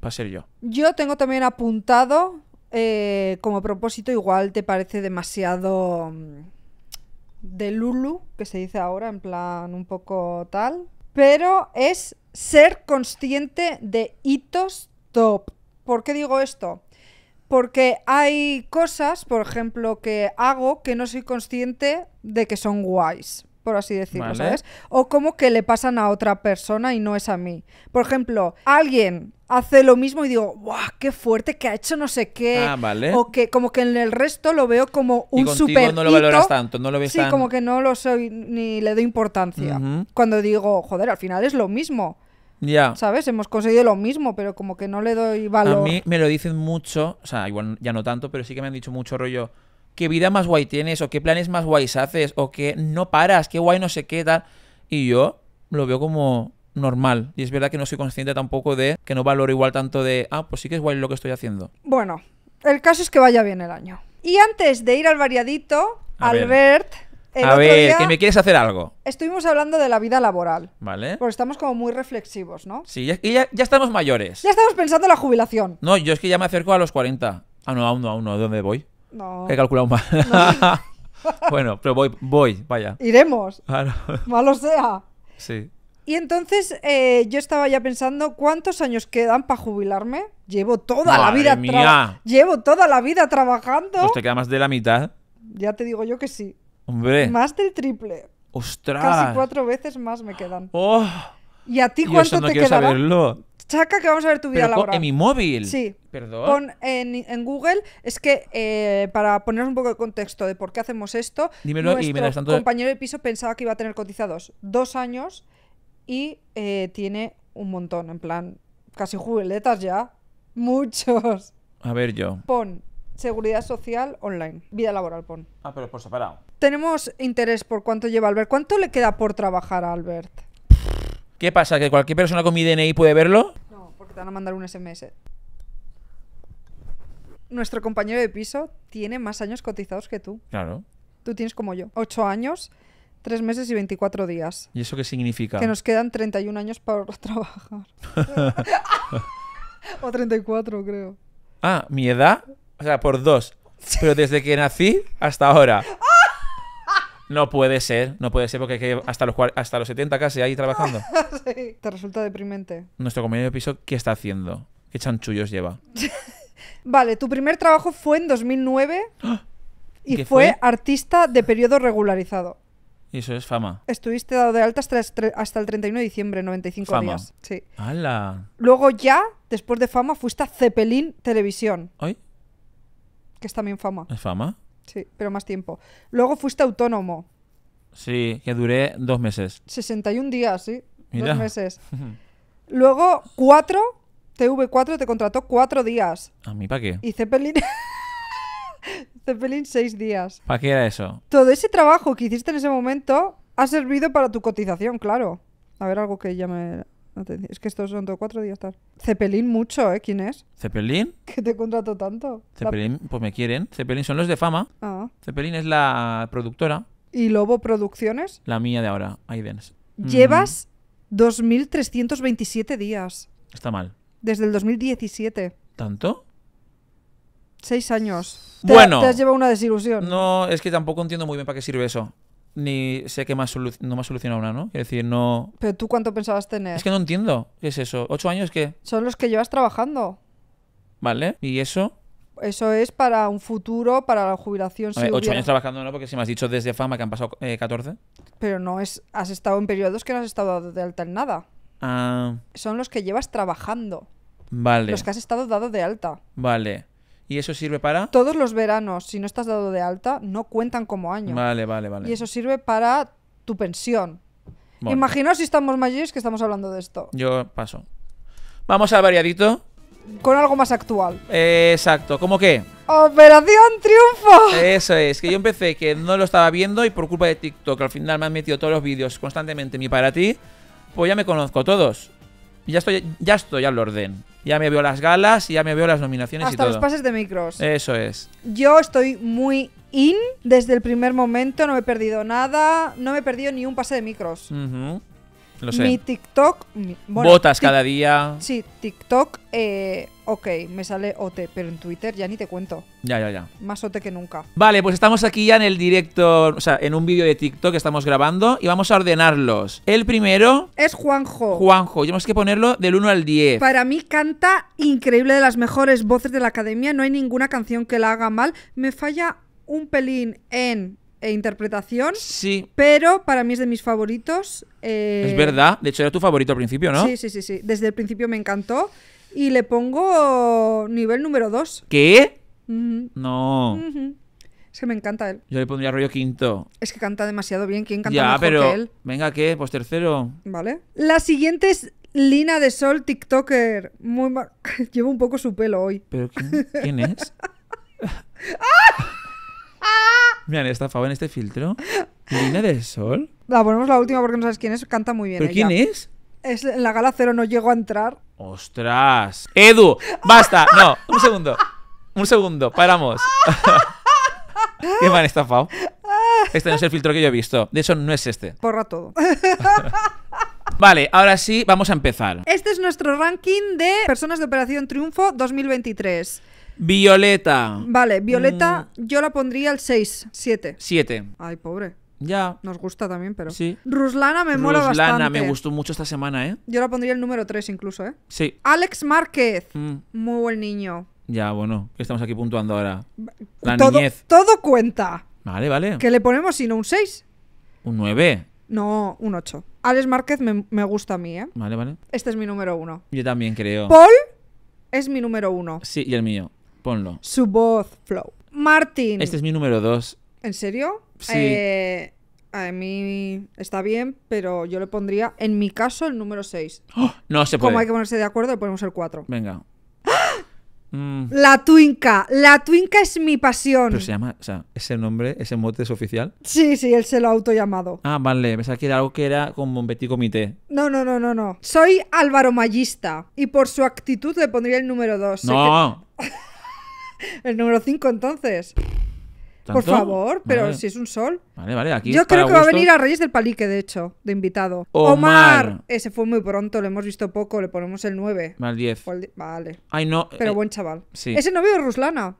para ser yo. Yo tengo también apuntado eh, como propósito, igual te parece demasiado mm, de Lulu, que se dice ahora, en plan un poco tal, pero es ser consciente de hitos top. ¿Por qué digo esto? porque hay cosas, por ejemplo, que hago que no soy consciente de que son guays, por así decirlo, ¿sabes? O como que le pasan a otra persona y no es a mí. Por ejemplo, alguien hace lo mismo y digo, ¡guau! ¡Qué fuerte! Que ha hecho no sé qué. Ah, vale. O que como que en el resto lo veo como un super. no lo valoras tanto, no lo ves Sí, como que no lo soy ni le doy importancia. Cuando digo, joder, al final es lo mismo. Ya. ¿Sabes? Hemos conseguido lo mismo, pero como que no le doy valor. A mí me lo dicen mucho, o sea, igual ya no tanto, pero sí que me han dicho mucho rollo. ¿Qué vida más guay tienes? ¿O qué planes más guays haces? ¿O que no paras? ¿Qué guay no sé qué tal? Y yo lo veo como normal. Y es verdad que no soy consciente tampoco de que no valoro igual tanto de, ah, pues sí que es guay lo que estoy haciendo. Bueno, el caso es que vaya bien el año. Y antes de ir al variadito, Albert a ver, que me quieres hacer algo. Estuvimos hablando de la vida laboral. Vale. Porque estamos como muy reflexivos, ¿no? Sí, ya, ya, ya estamos mayores. Ya estamos pensando en la jubilación. No, yo es que ya me acerco a los 40. Ah, no, a uno a uno dónde voy? No. He calculado mal. bueno, pero voy, voy, vaya. Iremos. Ah, Malo sea. Sí. Y entonces eh, yo estaba ya pensando cuántos años quedan para jubilarme. Llevo toda la vida. Llevo toda la vida trabajando. Pues te queda más de la mitad. Ya te digo yo que sí. Hombre. Más del triple. ¡Ostras! Casi cuatro veces más me quedan. ¡Oh! ¿Y a ti cuánto te quedará? saberlo. Chaca que vamos a ver tu vida laboral. En mi móvil. Sí. Perdón. en, Google, es que eh, para poneros un poco de contexto de por qué hacemos esto, Dímelo nuestro compañero de piso pensaba que iba a tener cotizados dos años y eh, tiene un montón, en plan, casi jubiletas ya. Muchos. A ver yo. Pon seguridad social online. Vida laboral, pon. Ah, pero por separado tenemos interés por cuánto lleva Albert. ¿Cuánto le queda por trabajar a Albert? ¿Qué pasa? ¿Que cualquier persona con mi DNI puede verlo? No, porque te van a mandar un SMS. Nuestro compañero de piso tiene más años cotizados que tú. Claro. Tú tienes como yo, 8 años, 3 meses y 24 días. ¿Y eso qué significa? Que nos quedan 31 años por trabajar. o 34, creo. Ah, mi edad, o sea, por dos. Pero desde que nací hasta ahora. ¡Ah! No puede ser, no puede ser porque hay que hasta los, hasta los 70 casi ahí trabajando. sí, te resulta deprimente. Nuestro compañero de piso, ¿qué está haciendo? ¿Qué chanchullos lleva? vale, tu primer trabajo fue en 2009 ¡Ah! y fue, artista de periodo regularizado. Y eso es fama. Estuviste dado de alta hasta, el 31 de diciembre, 95 fama. días. Sí. ¡Hala! Luego ya, después de fama, fuiste a Zeppelin Televisión. ¿Ay? Que es también fama. ¿Es fama? Sí, pero más tiempo. Luego fuiste autónomo. Sí, que duré dos meses. 61 días, sí. Dos meses. Luego, cuatro, TV4 te contrató cuatro días. ¿A mí para qué? Y Zeppelin... Zeppelin seis días. ¿Para qué era eso? Todo ese trabajo que hiciste en ese momento ha servido para tu cotización, claro. A ver, algo que ya me... Es que estos son todos cuatro días tal. Zeppelin mucho, ¿eh? ¿Quién es? Zeppelin. ¿Qué te contrato tanto? Zeppelin, pues me quieren. Zeppelin son los de fama. Ah. es la productora. ¿Y Lobo Producciones? La mía de ahora, Aidens. Mm. Llevas 2.327 días. Está mal. Desde el 2017. ¿Tanto? Seis años. bueno. Te has llevado una desilusión. No, es que tampoco entiendo muy bien para qué sirve eso ni sé que más no me ha solucionado una, ¿no? Es decir, no... Pero tú cuánto pensabas tener. Es que no entiendo. ¿Qué es eso? ¿Ocho años qué? Son los que llevas trabajando. Vale. ¿Y eso? Eso es para un futuro, para la jubilación. ocho años trabajando, ¿no? Porque si me has dicho desde fama que han pasado 14. Eh, Pero no, es, has estado en periodos que no has estado dado de alta en nada. Ah. Son los que llevas trabajando. Vale. Los que has estado dado de alta. Vale y eso sirve para... Todos los veranos, si no estás dado de alta, no cuentan como año. Vale, vale, vale. Y eso sirve para tu pensión. imagino Imaginaos si estamos mayores que estamos hablando de esto. Yo paso. Vamos al variadito. Con algo más actual. exacto, ¿cómo qué? ¡Operación Triunfo! Eso es, que yo empecé que no lo estaba viendo y por culpa de TikTok al final me han metido todos los vídeos constantemente ni para ti, pues ya me conozco todos. Ya estoy, ya estoy al orden. Ya me veo las galas, ya me veo las nominaciones y todo. los pases de micros. Eso es. Yo estoy muy in desde el primer momento, no me he perdido nada, no me he perdido ni un pase de micros. Lo sé. Mi TikTok. Botas cada día. Sí, TikTok. Eh, Ok, me sale OT, pero en Twitter ya ni te cuento. Ya, ya, ya. Más OT que nunca. Vale, pues estamos aquí ya en el directo, o sea, en un vídeo de TikTok que estamos grabando y vamos a ordenarlos. El primero... Es Juanjo. Juanjo, tenemos que ponerlo del 1 al 10. Para mí canta increíble de las mejores voces de la academia, no hay ninguna canción que la haga mal. Me falla un pelín en eh, interpretación. Sí. Pero para mí es de mis favoritos. Eh, es verdad. De hecho, era tu favorito al principio, ¿no? Sí, sí, sí, sí. Desde el principio me encantó. Y le pongo nivel número 2. ¿Qué? No. Es que me encanta él. Yo le pondría rollo quinto. Es que canta demasiado bien. ¿Quién canta ya, que él? Venga, ¿qué? Pues tercero. Vale. La siguiente es Lina de Sol, TikToker. Muy Llevo un poco su pelo hoy. ¿Pero quién, es? Me está estafado en este filtro. ¿Lina de Sol? La ponemos la última porque no sabes quién es. Canta muy bien. ¿Pero quién es? es, en la gala cero no llego a entrar. ¡Ostras! ¡Edu! ¡Basta! No, un segundo. Un segundo, paramos. ¡Qué mal estafado! Este no es el filtro que yo he visto. De hecho, no es este. Porra todo. Vale, ahora sí, vamos a empezar. Este es nuestro ranking de personas de Operación Triunfo 2023. Violeta. Vale, Violeta mm. yo la pondría al 6, 7. 7. Ay, pobre. Ya. Nos gusta también, pero. Sí. Ruslana me mola bastante. Ruslana me gustó mucho esta semana, ¿eh? Yo la pondría el número 3 incluso, ¿eh? Sí. Alex Márquez. Mm. Muy buen niño. Ya, bueno, estamos aquí puntuando ahora. La todo, niñez. Todo cuenta. Vale, vale. Que le ponemos, si no, un 6. Un 9. No, un 8. Alex Márquez me, me, gusta a mí, ¿eh? Vale, vale. Este es mi número 1. Yo también creo. Paul es mi número 1. Sí, y el mío. Ponlo. Su voz, Flow. Martín. Este es mi número 2. ¿En serio? Sí. Eh, a mí está bien, pero yo le pondría, en mi caso, el número 6. No se puede. Como hay que ponerse de acuerdo, le ponemos el 4. Venga. Mm. La Twinca. La Twinca es mi pasión. Pero se llama, o sea, ese nombre, ese mote es oficial. Sí, sí, él se lo ha autollamado. Ah, vale, pensaba que era algo que era como un petit comité. No, no, no, no, no. Soy Álvaro Mayista y por su actitud le pondría el número 2. No. el número 5 entonces. Por favor, pero si es un sol. Vale, vale, aquí. Yo creo que va a venir a Reyes del Palique, de hecho, de invitado. Omar. Ese fue muy pronto, lo hemos visto poco, le ponemos el 9. Mal 10. Vale. Ay, no. Pero eh, buen chaval. Sí. Ese novio de Ruslana.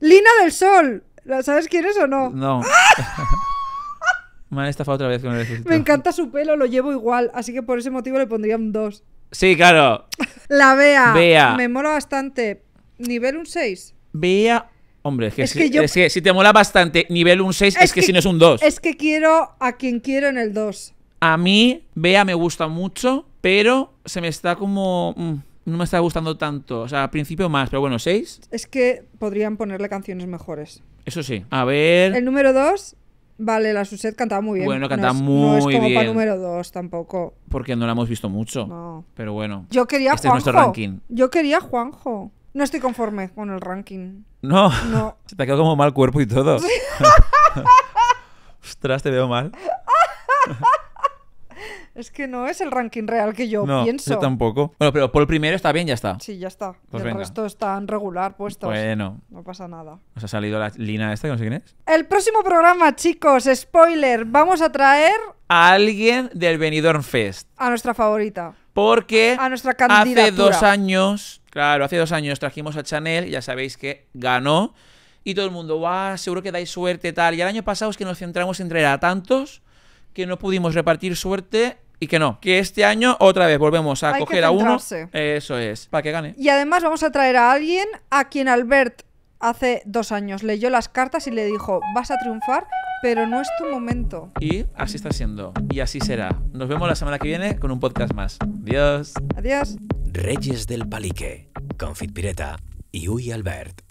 Lina del Sol. ¿Sabes quién es o no? No. Me han estafado otra vez con el Me encanta su pelo, lo llevo igual, así que por ese motivo le pondría un 2. Sí, claro. La vea Me mola bastante. Nivel un 6. Bea Hombre, es que, si, te mola bastante nivel un 6, es, que, si no es un 2. Es que quiero a quien quiero en el 2. A mí, Bea me gusta mucho, pero se me está como... Mm, no me está gustando tanto. O sea, al principio más, pero bueno, 6. Es que podrían ponerle canciones mejores. Eso sí. A ver... El número 2 Vale, la Suset cantaba muy bien. Bueno, cantaba no muy bien. No es como para número 2 tampoco. Porque no la hemos visto mucho. No. Pero bueno. Yo quería este Es nuestro ranking. Yo quería Juanjo. No estoy conforme con el ranking. No. Se te ha quedado como mal cuerpo y todo. Ostras, te veo mal. Es que no es el ranking real que yo no, pienso. Yo tampoco. Bueno, pero por el primero está bien, ya está. Sí, ya está. Esto pues el venga. están regular puestos. Bueno. No pasa nada. Nos ha salido la lina esta que no sé quién es. El próximo programa, chicos, spoiler, vamos a traer a alguien del Benidorm Fest. A nuestra favorita. Porque a nuestra hace dos años Claro, hace dos años trajimos a Chanel, ya sabéis que ganó. Y todo el mundo, ¡guau! Seguro que dais suerte, tal. Y el año pasado es que nos centramos en traer a tantos que no pudimos repartir suerte y que no. Que este año otra vez volvemos a coger a uno. Eso es, para que gane. Y además vamos a traer a alguien a quien Albert hace dos años. Leyó las cartas y le dijo, vas a triunfar, pero no es tu momento. Y así está siendo. Y así será. Nos vemos la semana que viene con un podcast más. Adiós. Adiós. Reyes del Palique, Confit Pireta y Uy Albert.